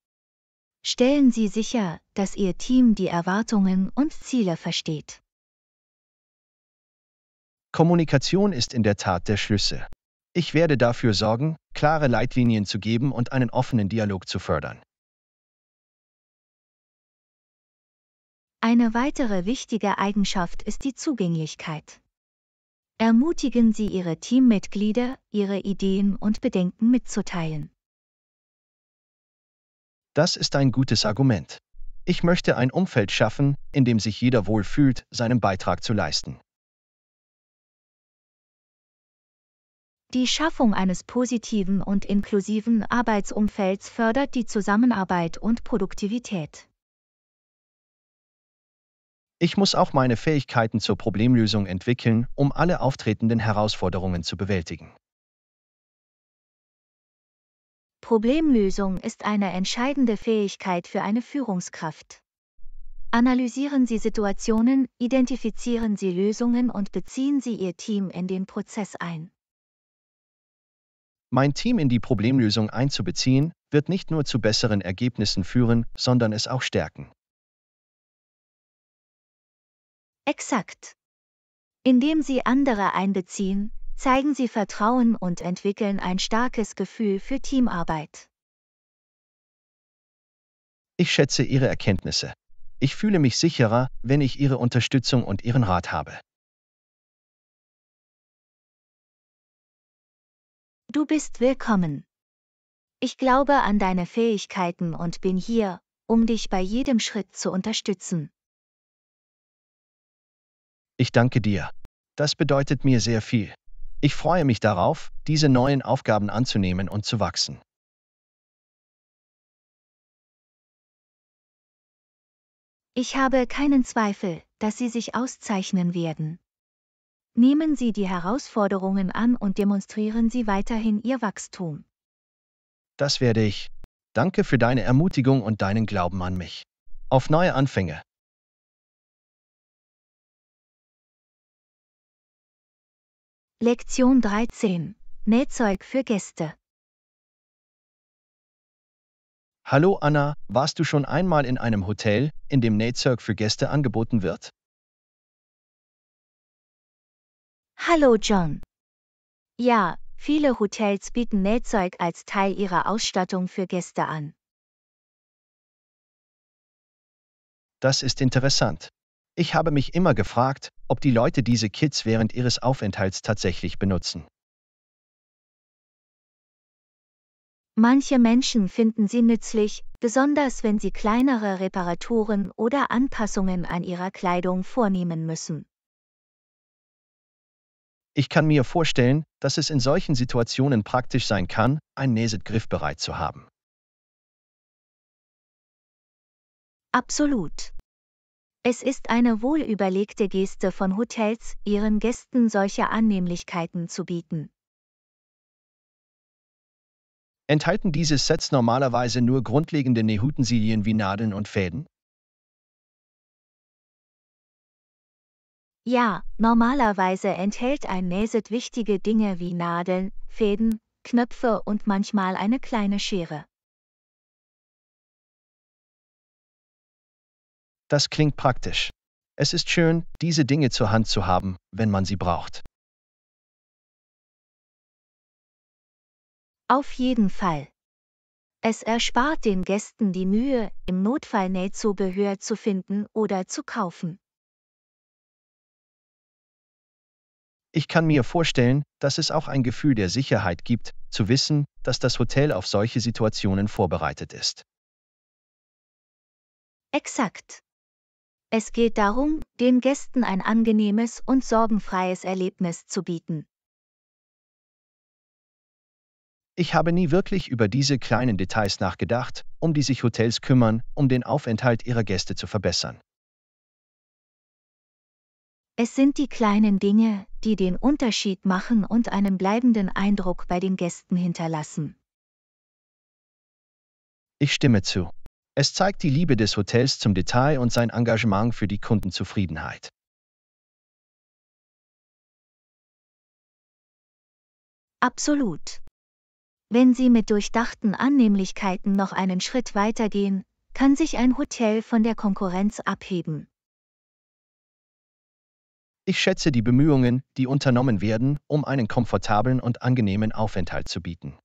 Stellen Sie sicher, dass Ihr Team die Erwartungen und Ziele versteht. Kommunikation ist in der Tat der Schlüssel. Ich werde dafür sorgen, klare Leitlinien zu geben und einen offenen Dialog zu fördern. Eine weitere wichtige Eigenschaft ist die Zugänglichkeit. Ermutigen Sie Ihre Teammitglieder, Ihre Ideen und Bedenken mitzuteilen. Das ist ein gutes Argument. Ich möchte ein Umfeld schaffen, in dem sich jeder wohlfühlt, seinen Beitrag zu leisten. Die Schaffung eines positiven und inklusiven Arbeitsumfelds fördert die Zusammenarbeit und Produktivität. Ich muss auch meine Fähigkeiten zur Problemlösung entwickeln, um alle auftretenden Herausforderungen zu bewältigen. Problemlösung ist eine entscheidende Fähigkeit für eine Führungskraft. Analysieren Sie Situationen, identifizieren Sie Lösungen und beziehen Sie Ihr Team in den Prozess ein. Mein Team in die Problemlösung einzubeziehen, wird nicht nur zu besseren Ergebnissen führen, sondern es auch stärken. Exakt. Indem Sie andere einbeziehen, zeigen Sie Vertrauen und entwickeln ein starkes Gefühl für Teamarbeit. Ich schätze Ihre Erkenntnisse. Ich fühle mich sicherer, wenn ich Ihre Unterstützung und Ihren Rat habe. Du bist willkommen. Ich glaube an deine Fähigkeiten und bin hier, um dich bei jedem Schritt zu unterstützen. Ich danke dir. Das bedeutet mir sehr viel. Ich freue mich darauf, diese neuen Aufgaben anzunehmen und zu wachsen. Ich habe keinen Zweifel, dass sie sich auszeichnen werden. Nehmen Sie die Herausforderungen an und demonstrieren Sie weiterhin Ihr Wachstum. Das werde ich. Danke für deine Ermutigung und deinen Glauben an mich. Auf neue Anfänge. Lektion 13. Nähzeug für Gäste. Hallo Anna, warst du schon einmal in einem Hotel, in dem Nähzeug für Gäste angeboten wird? Hallo John. Ja, viele Hotels bieten Nähzeug als Teil ihrer Ausstattung für Gäste an. Das ist interessant. Ich habe mich immer gefragt, ob die Leute diese Kits während ihres Aufenthalts tatsächlich benutzen. Manche Menschen finden sie nützlich, besonders wenn sie kleinere Reparaturen oder Anpassungen an ihrer Kleidung vornehmen müssen. Ich kann mir vorstellen, dass es in solchen Situationen praktisch sein kann, ein Näset griffbereit zu haben. Absolut. Es ist eine wohlüberlegte Geste von Hotels, ihren Gästen solche Annehmlichkeiten zu bieten. Enthalten diese Sets normalerweise nur grundlegende Nehutensilien wie Nadeln und Fäden? Ja, normalerweise enthält ein Näset wichtige Dinge wie Nadeln, Fäden, Knöpfe und manchmal eine kleine Schere. Das klingt praktisch. Es ist schön, diese Dinge zur Hand zu haben, wenn man sie braucht. Auf jeden Fall. Es erspart den Gästen die Mühe, im Notfall Nähzubehör zu finden oder zu kaufen. Ich kann mir vorstellen, dass es auch ein Gefühl der Sicherheit gibt, zu wissen, dass das Hotel auf solche Situationen vorbereitet ist. Exakt. Es geht darum, den Gästen ein angenehmes und sorgenfreies Erlebnis zu bieten. Ich habe nie wirklich über diese kleinen Details nachgedacht, um die sich Hotels kümmern, um den Aufenthalt ihrer Gäste zu verbessern. Es sind die kleinen Dinge, die den Unterschied machen und einen bleibenden Eindruck bei den Gästen hinterlassen. Ich stimme zu. Es zeigt die Liebe des Hotels zum Detail und sein Engagement für die Kundenzufriedenheit. Absolut. Wenn Sie mit durchdachten Annehmlichkeiten noch einen Schritt weitergehen, kann sich ein Hotel von der Konkurrenz abheben. Ich schätze die Bemühungen, die unternommen werden, um einen komfortablen und angenehmen Aufenthalt zu bieten.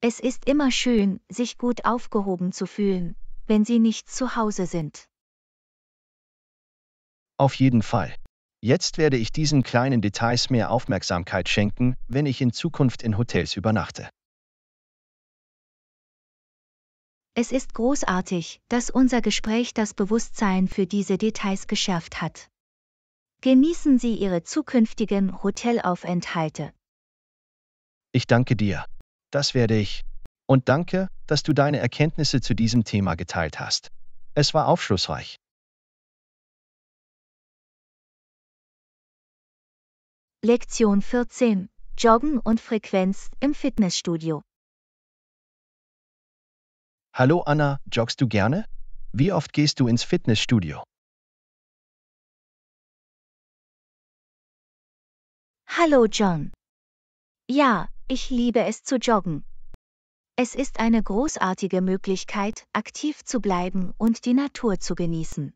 Es ist immer schön, sich gut aufgehoben zu fühlen, wenn Sie nicht zu Hause sind. Auf jeden Fall. Jetzt werde ich diesen kleinen Details mehr Aufmerksamkeit schenken, wenn ich in Zukunft in Hotels übernachte. Es ist großartig, dass unser Gespräch das Bewusstsein für diese Details geschärft hat. Genießen Sie Ihre zukünftigen Hotelaufenthalte. Ich danke dir. Das werde ich. Und danke, dass du deine Erkenntnisse zu diesem Thema geteilt hast. Es war aufschlussreich. Lektion 14. Joggen und Frequenz im Fitnessstudio. Hallo Anna, joggst du gerne? Wie oft gehst du ins Fitnessstudio? Hallo John. Ja, ich liebe es zu joggen. Es ist eine großartige Möglichkeit, aktiv zu bleiben und die Natur zu genießen.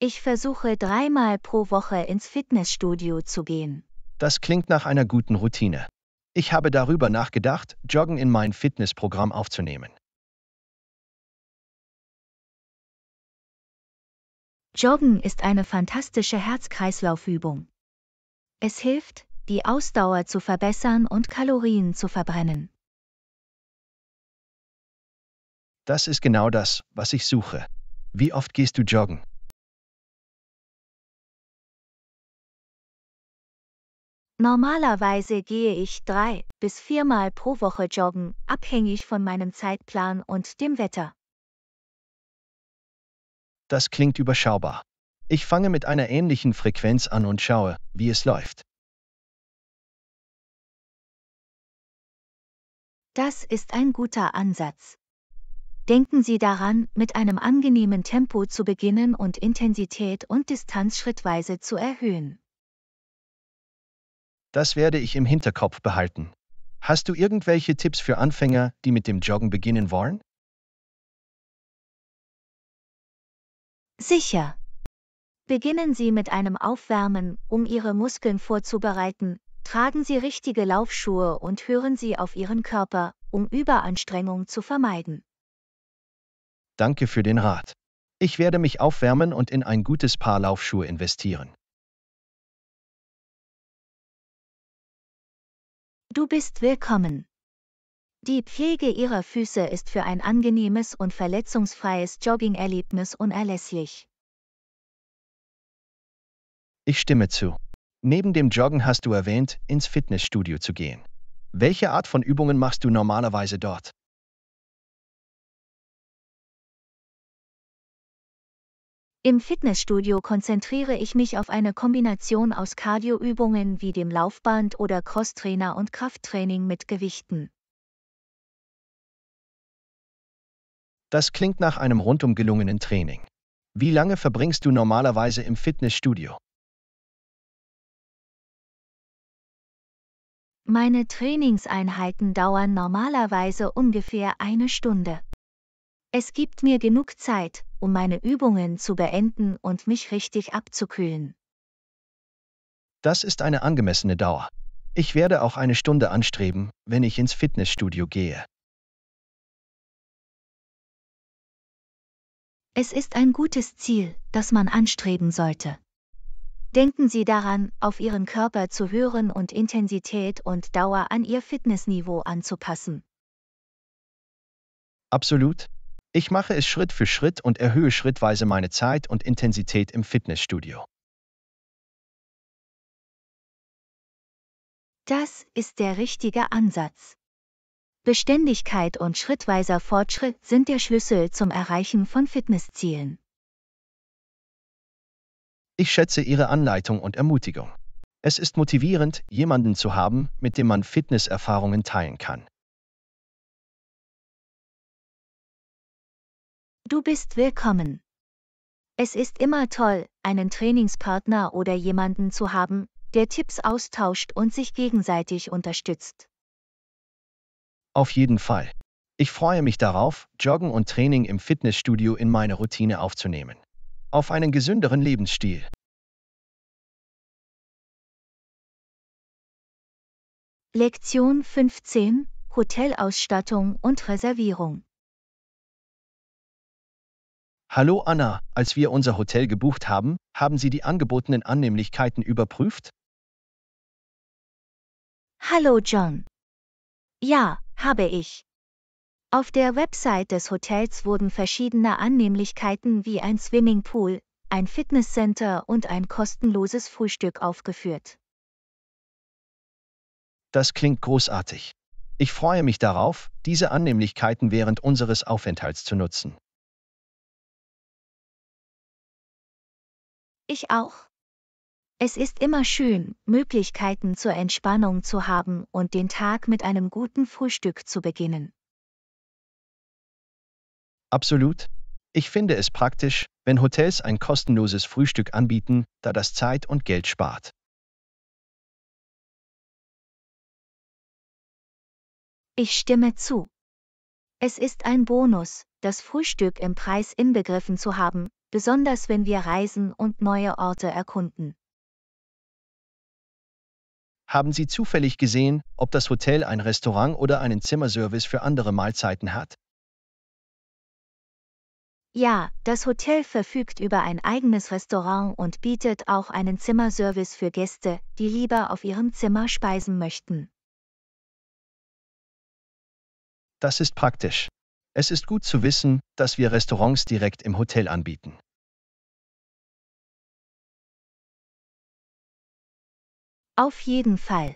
Ich versuche dreimal pro Woche ins Fitnessstudio zu gehen. Das klingt nach einer guten Routine. Ich habe darüber nachgedacht, Joggen in mein Fitnessprogramm aufzunehmen. Joggen ist eine fantastische Herz-Kreislauf-Übung. Es hilft, die Ausdauer zu verbessern und Kalorien zu verbrennen. Das ist genau das, was ich suche. Wie oft gehst du joggen? Normalerweise gehe ich drei bis viermal pro Woche joggen, abhängig von meinem Zeitplan und dem Wetter. Das klingt überschaubar. Ich fange mit einer ähnlichen Frequenz an und schaue, wie es läuft. Das ist ein guter Ansatz. Denken Sie daran, mit einem angenehmen Tempo zu beginnen und Intensität und Distanz schrittweise zu erhöhen. Das werde ich im Hinterkopf behalten. Hast du irgendwelche Tipps für Anfänger, die mit dem Joggen beginnen wollen? Sicher. Beginnen Sie mit einem Aufwärmen, um Ihre Muskeln vorzubereiten, tragen Sie richtige Laufschuhe und hören Sie auf Ihren Körper, um Überanstrengung zu vermeiden. Danke für den Rat. Ich werde mich aufwärmen und in ein gutes Paar Laufschuhe investieren. Du bist willkommen. Die Pflege ihrer Füße ist für ein angenehmes und verletzungsfreies Jogging-Erlebnis unerlässlich. Ich stimme zu. Neben dem Joggen hast du erwähnt, ins Fitnessstudio zu gehen. Welche Art von Übungen machst du normalerweise dort? Im Fitnessstudio konzentriere ich mich auf eine Kombination aus Cardioübungen wie dem Laufband oder Crosstrainer und Krafttraining mit Gewichten. Das klingt nach einem rundum gelungenen Training. Wie lange verbringst du normalerweise im Fitnessstudio? Meine Trainingseinheiten dauern normalerweise ungefähr eine Stunde. Es gibt mir genug Zeit, um meine Übungen zu beenden und mich richtig abzukühlen. Das ist eine angemessene Dauer. Ich werde auch eine Stunde anstreben, wenn ich ins Fitnessstudio gehe. Es ist ein gutes Ziel, das man anstreben sollte. Denken Sie daran, auf Ihren Körper zu hören und Intensität und Dauer an Ihr Fitnessniveau anzupassen. Absolut. Ich mache es Schritt für Schritt und erhöhe schrittweise meine Zeit und Intensität im Fitnessstudio. Das ist der richtige Ansatz. Beständigkeit und schrittweiser Fortschritt sind der Schlüssel zum Erreichen von Fitnesszielen. Ich schätze Ihre Anleitung und Ermutigung. Es ist motivierend, jemanden zu haben, mit dem man Fitnesserfahrungen teilen kann. Du bist willkommen. Es ist immer toll, einen Trainingspartner oder jemanden zu haben, der Tipps austauscht und sich gegenseitig unterstützt. Auf jeden Fall. Ich freue mich darauf, Joggen und Training im Fitnessstudio in meine Routine aufzunehmen. Auf einen gesünderen Lebensstil. Lektion 15 Hotelausstattung und Reservierung. Hallo Anna, als wir unser Hotel gebucht haben, haben Sie die angebotenen Annehmlichkeiten überprüft? Hallo John. Ja, habe ich. Auf der Website des Hotels wurden verschiedene Annehmlichkeiten wie ein Swimmingpool, ein Fitnesscenter und ein kostenloses Frühstück aufgeführt. Das klingt großartig. Ich freue mich darauf, diese Annehmlichkeiten während unseres Aufenthalts zu nutzen. Ich auch. Es ist immer schön, Möglichkeiten zur Entspannung zu haben und den Tag mit einem guten Frühstück zu beginnen. Absolut. Ich finde es praktisch, wenn Hotels ein kostenloses Frühstück anbieten, da das Zeit und Geld spart. Ich stimme zu. Es ist ein Bonus, das Frühstück im Preis inbegriffen zu haben, besonders wenn wir reisen und neue Orte erkunden. Haben Sie zufällig gesehen, ob das Hotel ein Restaurant oder einen Zimmerservice für andere Mahlzeiten hat? Ja, das Hotel verfügt über ein eigenes Restaurant und bietet auch einen Zimmerservice für Gäste, die lieber auf ihrem Zimmer speisen möchten. Das ist praktisch. Es ist gut zu wissen, dass wir Restaurants direkt im Hotel anbieten. Auf jeden Fall.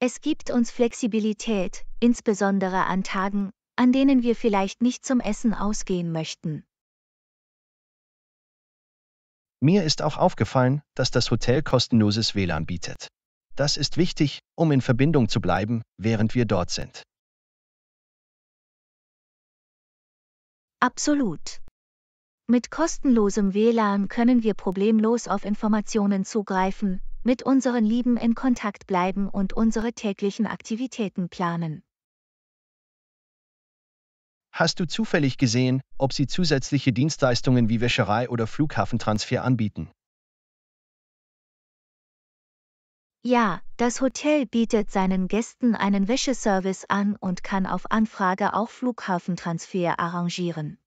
Es gibt uns Flexibilität, insbesondere an Tagen, an denen wir vielleicht nicht zum Essen ausgehen möchten. Mir ist auch aufgefallen, dass das Hotel kostenloses WLAN bietet. Das ist wichtig, um in Verbindung zu bleiben, während wir dort sind. Absolut. Mit kostenlosem WLAN können wir problemlos auf Informationen zugreifen, mit unseren Lieben in Kontakt bleiben und unsere täglichen Aktivitäten planen. Hast du zufällig gesehen, ob sie zusätzliche Dienstleistungen wie Wäscherei oder Flughafentransfer anbieten? Ja, das Hotel bietet seinen Gästen einen Wäscheservice an und kann auf Anfrage auch Flughafentransfer arrangieren.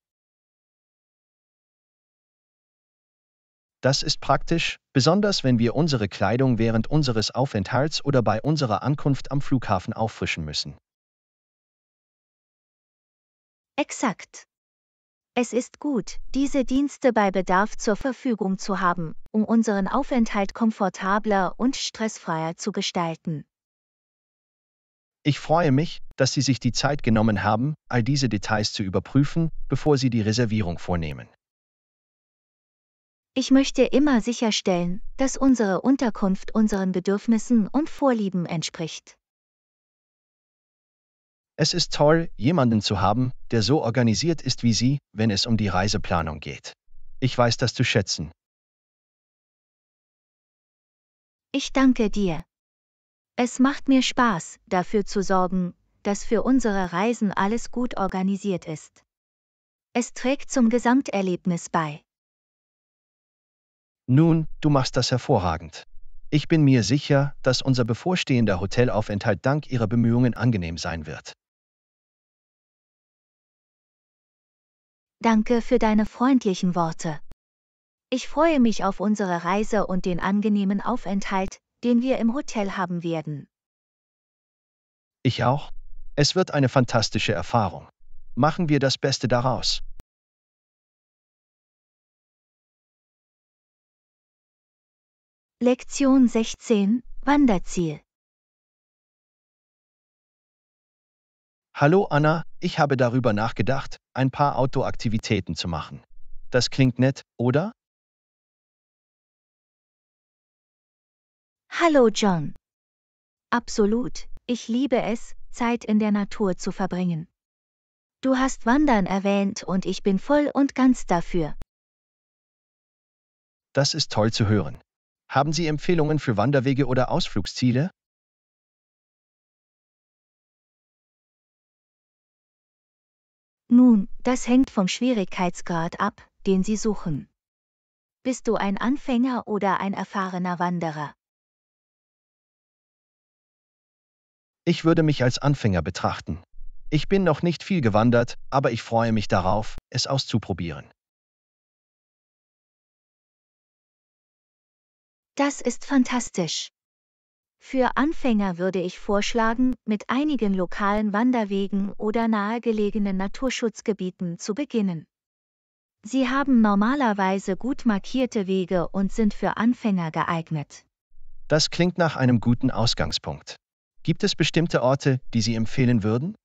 Das ist praktisch, besonders wenn wir unsere Kleidung während unseres Aufenthalts oder bei unserer Ankunft am Flughafen auffrischen müssen. Exakt. Es ist gut, diese Dienste bei Bedarf zur Verfügung zu haben, um unseren Aufenthalt komfortabler und stressfreier zu gestalten. Ich freue mich, dass Sie sich die Zeit genommen haben, all diese Details zu überprüfen, bevor Sie die Reservierung vornehmen. Ich möchte immer sicherstellen, dass unsere Unterkunft unseren Bedürfnissen und Vorlieben entspricht. Es ist toll, jemanden zu haben, der so organisiert ist wie Sie, wenn es um die Reiseplanung geht. Ich weiß das zu schätzen. Ich danke dir. Es macht mir Spaß, dafür zu sorgen, dass für unsere Reisen alles gut organisiert ist. Es trägt zum Gesamterlebnis bei. Nun, du machst das hervorragend. Ich bin mir sicher, dass unser bevorstehender Hotelaufenthalt dank Ihrer Bemühungen angenehm sein wird. Danke für deine freundlichen Worte. Ich freue mich auf unsere Reise und den angenehmen Aufenthalt, den wir im Hotel haben werden. Ich auch. Es wird eine fantastische Erfahrung. Machen wir das Beste daraus. Lektion 16 Wanderziel Hallo Anna, ich habe darüber nachgedacht, ein paar Outdoor-Aktivitäten zu machen. Das klingt nett, oder? Hallo John. Absolut, ich liebe es, Zeit in der Natur zu verbringen. Du hast Wandern erwähnt und ich bin voll und ganz dafür. Das ist toll zu hören. Haben Sie Empfehlungen für Wanderwege oder Ausflugsziele? Nun, das hängt vom Schwierigkeitsgrad ab, den Sie suchen. Bist du ein Anfänger oder ein erfahrener Wanderer? Ich würde mich als Anfänger betrachten. Ich bin noch nicht viel gewandert, aber ich freue mich darauf, es auszuprobieren. Das ist fantastisch. Für Anfänger würde ich vorschlagen, mit einigen lokalen Wanderwegen oder nahegelegenen Naturschutzgebieten zu beginnen. Sie haben normalerweise gut markierte Wege und sind für Anfänger geeignet. Das klingt nach einem guten Ausgangspunkt. Gibt es bestimmte Orte, die Sie empfehlen würden?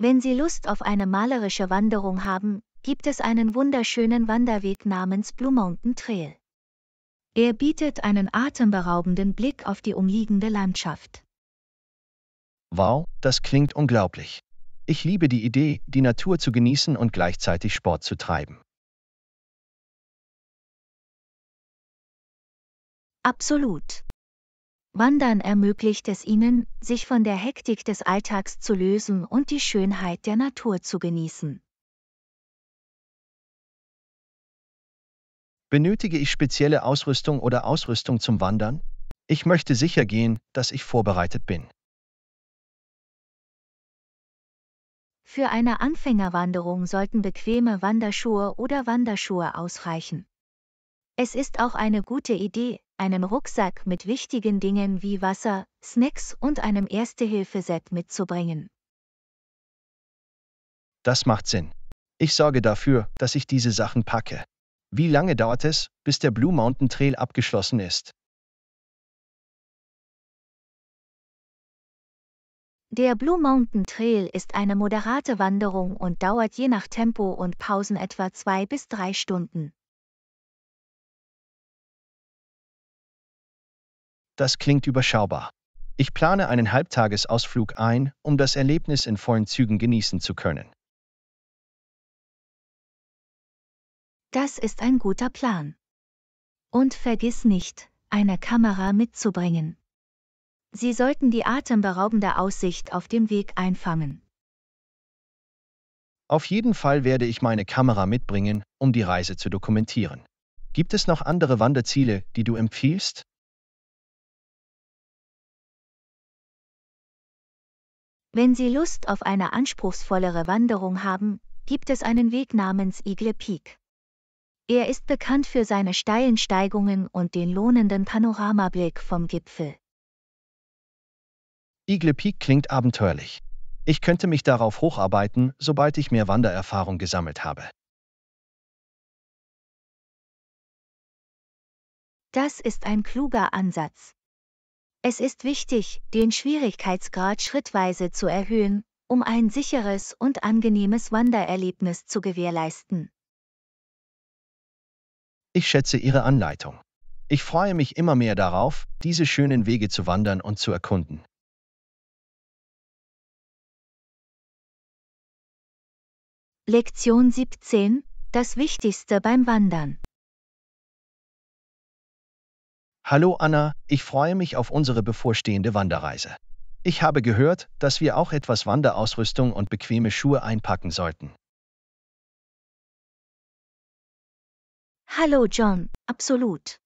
Wenn Sie Lust auf eine malerische Wanderung haben, gibt es einen wunderschönen Wanderweg namens Blue Mountain Trail. Er bietet einen atemberaubenden Blick auf die umliegende Landschaft. Wow, das klingt unglaublich. Ich liebe die Idee, die Natur zu genießen und gleichzeitig Sport zu treiben. Absolut. Wandern ermöglicht es ihnen, sich von der Hektik des Alltags zu lösen und die Schönheit der Natur zu genießen. Benötige ich spezielle Ausrüstung oder Ausrüstung zum Wandern? Ich möchte sicher gehen, dass ich vorbereitet bin. Für eine Anfängerwanderung sollten bequeme Wanderschuhe oder Wanderschuhe ausreichen. Es ist auch eine gute Idee, einen Rucksack mit wichtigen Dingen wie Wasser, Snacks und einem Erste-Hilfe-Set mitzubringen. Das macht Sinn. Ich sorge dafür, dass ich diese Sachen packe. Wie lange dauert es, bis der Blue Mountain Trail abgeschlossen ist? Der Blue Mountain Trail ist eine moderate Wanderung und dauert je nach Tempo und Pausen etwa zwei bis drei Stunden. Das klingt überschaubar. Ich plane einen Halbtagesausflug ein, um das Erlebnis in vollen Zügen genießen zu können. Das ist ein guter Plan. Und vergiss nicht, eine Kamera mitzubringen. Sie sollten die atemberaubende Aussicht auf dem Weg einfangen. Auf jeden Fall werde ich meine Kamera mitbringen, um die Reise zu dokumentieren. Gibt es noch andere Wanderziele, die du empfiehlst? Wenn Sie Lust auf eine anspruchsvollere Wanderung haben, gibt es einen Weg namens Igle Peak. Er ist bekannt für seine steilen Steigungen und den lohnenden Panoramablick vom Gipfel. Eagle Peak klingt abenteuerlich. Ich könnte mich darauf hocharbeiten, sobald ich mehr Wandererfahrung gesammelt habe. Das ist ein kluger Ansatz. Es ist wichtig, den Schwierigkeitsgrad schrittweise zu erhöhen, um ein sicheres und angenehmes Wandererlebnis zu gewährleisten. Ich schätze Ihre Anleitung. Ich freue mich immer mehr darauf, diese schönen Wege zu wandern und zu erkunden. Lektion 17 Das Wichtigste beim Wandern Hallo Anna, ich freue mich auf unsere bevorstehende Wanderreise. Ich habe gehört, dass wir auch etwas Wanderausrüstung und bequeme Schuhe einpacken sollten. Hallo John, absolut.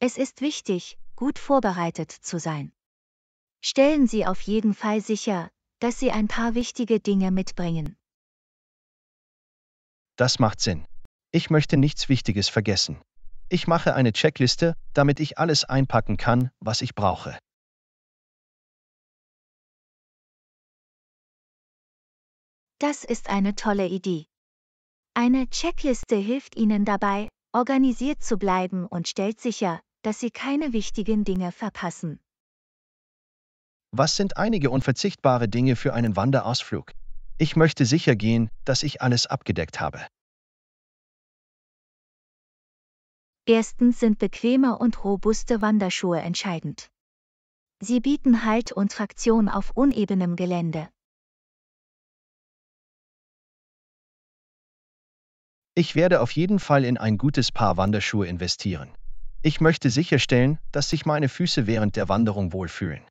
Es ist wichtig, gut vorbereitet zu sein. Stellen Sie auf jeden Fall sicher, dass Sie ein paar wichtige Dinge mitbringen. Das macht Sinn. Ich möchte nichts Wichtiges vergessen. Ich mache eine Checkliste, damit ich alles einpacken kann, was ich brauche. Das ist eine tolle Idee. Eine Checkliste hilft Ihnen dabei, organisiert zu bleiben und stellt sicher, dass Sie keine wichtigen Dinge verpassen. Was sind einige unverzichtbare Dinge für einen Wanderausflug? Ich möchte sicher gehen, dass ich alles abgedeckt habe. Erstens sind bequeme und robuste Wanderschuhe entscheidend. Sie bieten Halt und Traktion auf unebenem Gelände. Ich werde auf jeden Fall in ein gutes Paar Wanderschuhe investieren. Ich möchte sicherstellen, dass sich meine Füße während der Wanderung wohlfühlen.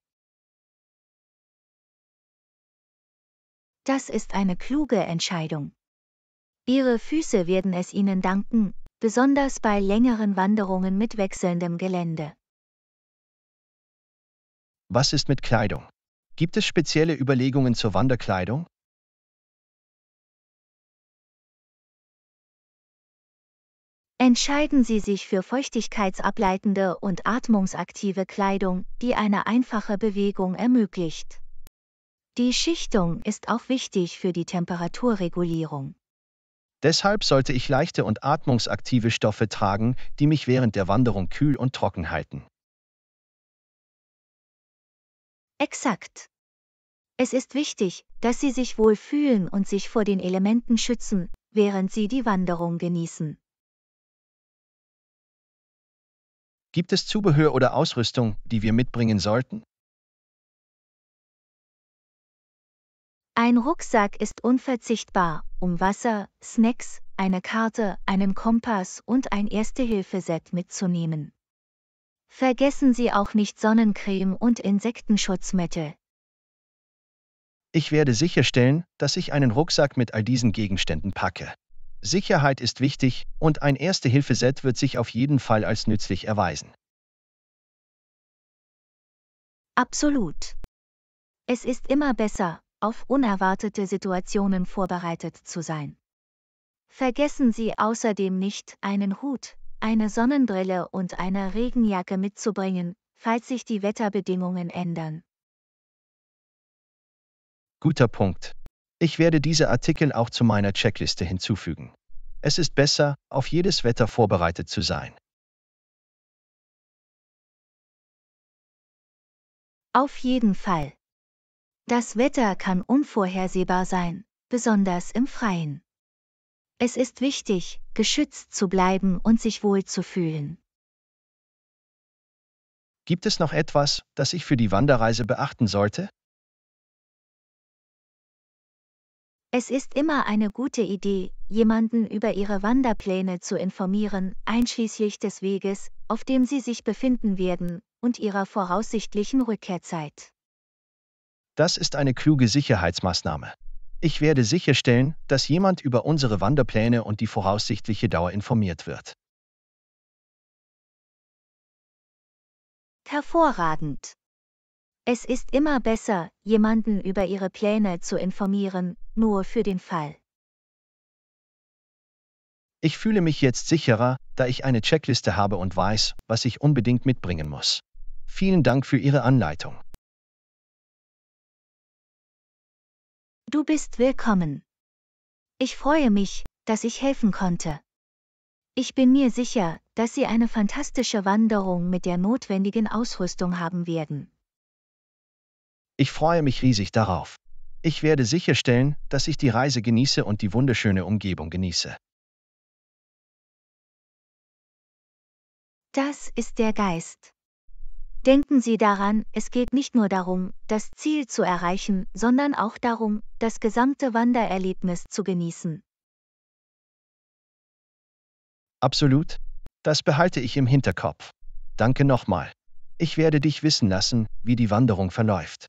Das ist eine kluge Entscheidung. Ihre Füße werden es Ihnen danken, besonders bei längeren Wanderungen mit wechselndem Gelände. Was ist mit Kleidung? Gibt es spezielle Überlegungen zur Wanderkleidung? Entscheiden Sie sich für feuchtigkeitsableitende und atmungsaktive Kleidung, die eine einfache Bewegung ermöglicht. Die Schichtung ist auch wichtig für die Temperaturregulierung. Deshalb sollte ich leichte und atmungsaktive Stoffe tragen, die mich während der Wanderung kühl und trocken halten. Exakt. Es ist wichtig, dass Sie sich wohl fühlen und sich vor den Elementen schützen, während Sie die Wanderung genießen. Gibt es Zubehör oder Ausrüstung, die wir mitbringen sollten? Ein Rucksack ist unverzichtbar, um Wasser, Snacks, eine Karte, einen Kompass und ein Erste-Hilfe-Set mitzunehmen. Vergessen Sie auch nicht Sonnencreme und Insektenschutzmittel. Ich werde sicherstellen, dass ich einen Rucksack mit all diesen Gegenständen packe. Sicherheit ist wichtig und ein Erste-Hilfe-Set wird sich auf jeden Fall als nützlich erweisen. Absolut. Es ist immer besser, auf unerwartete Situationen vorbereitet zu sein. Vergessen Sie außerdem nicht, einen Hut, eine Sonnenbrille und eine Regenjacke mitzubringen, falls sich die Wetterbedingungen ändern. Guter Punkt. Ich werde diese Artikel auch zu meiner Checkliste hinzufügen. Es ist besser, auf jedes Wetter vorbereitet zu sein. Auf jeden Fall. Das Wetter kann unvorhersehbar sein, besonders im Freien. Es ist wichtig, geschützt zu bleiben und sich wohl zu fühlen. Gibt es noch etwas, das ich für die Wanderreise beachten sollte? Es ist immer eine gute Idee, jemanden über ihre Wanderpläne zu informieren, einschließlich des Weges, auf dem sie sich befinden werden, und ihrer voraussichtlichen Rückkehrzeit. Das ist eine kluge Sicherheitsmaßnahme. Ich werde sicherstellen, dass jemand über unsere Wanderpläne und die voraussichtliche Dauer informiert wird. Hervorragend. Es ist immer besser, jemanden über ihre Pläne zu informieren, nur für den Fall. Ich fühle mich jetzt sicherer, da ich eine Checkliste habe und weiß, was ich unbedingt mitbringen muss. Vielen Dank für Ihre Anleitung. Du bist willkommen. Ich freue mich, dass ich helfen konnte. Ich bin mir sicher, dass Sie eine fantastische Wanderung mit der notwendigen Ausrüstung haben werden. Ich freue mich riesig darauf. Ich werde sicherstellen, dass ich die Reise genieße und die wunderschöne Umgebung genieße. Das ist der Geist. Denken Sie daran, es geht nicht nur darum, das Ziel zu erreichen, sondern auch darum, das gesamte Wandererlebnis zu genießen. Absolut. Das behalte ich im Hinterkopf. Danke nochmal. Ich werde dich wissen lassen, wie die Wanderung verläuft.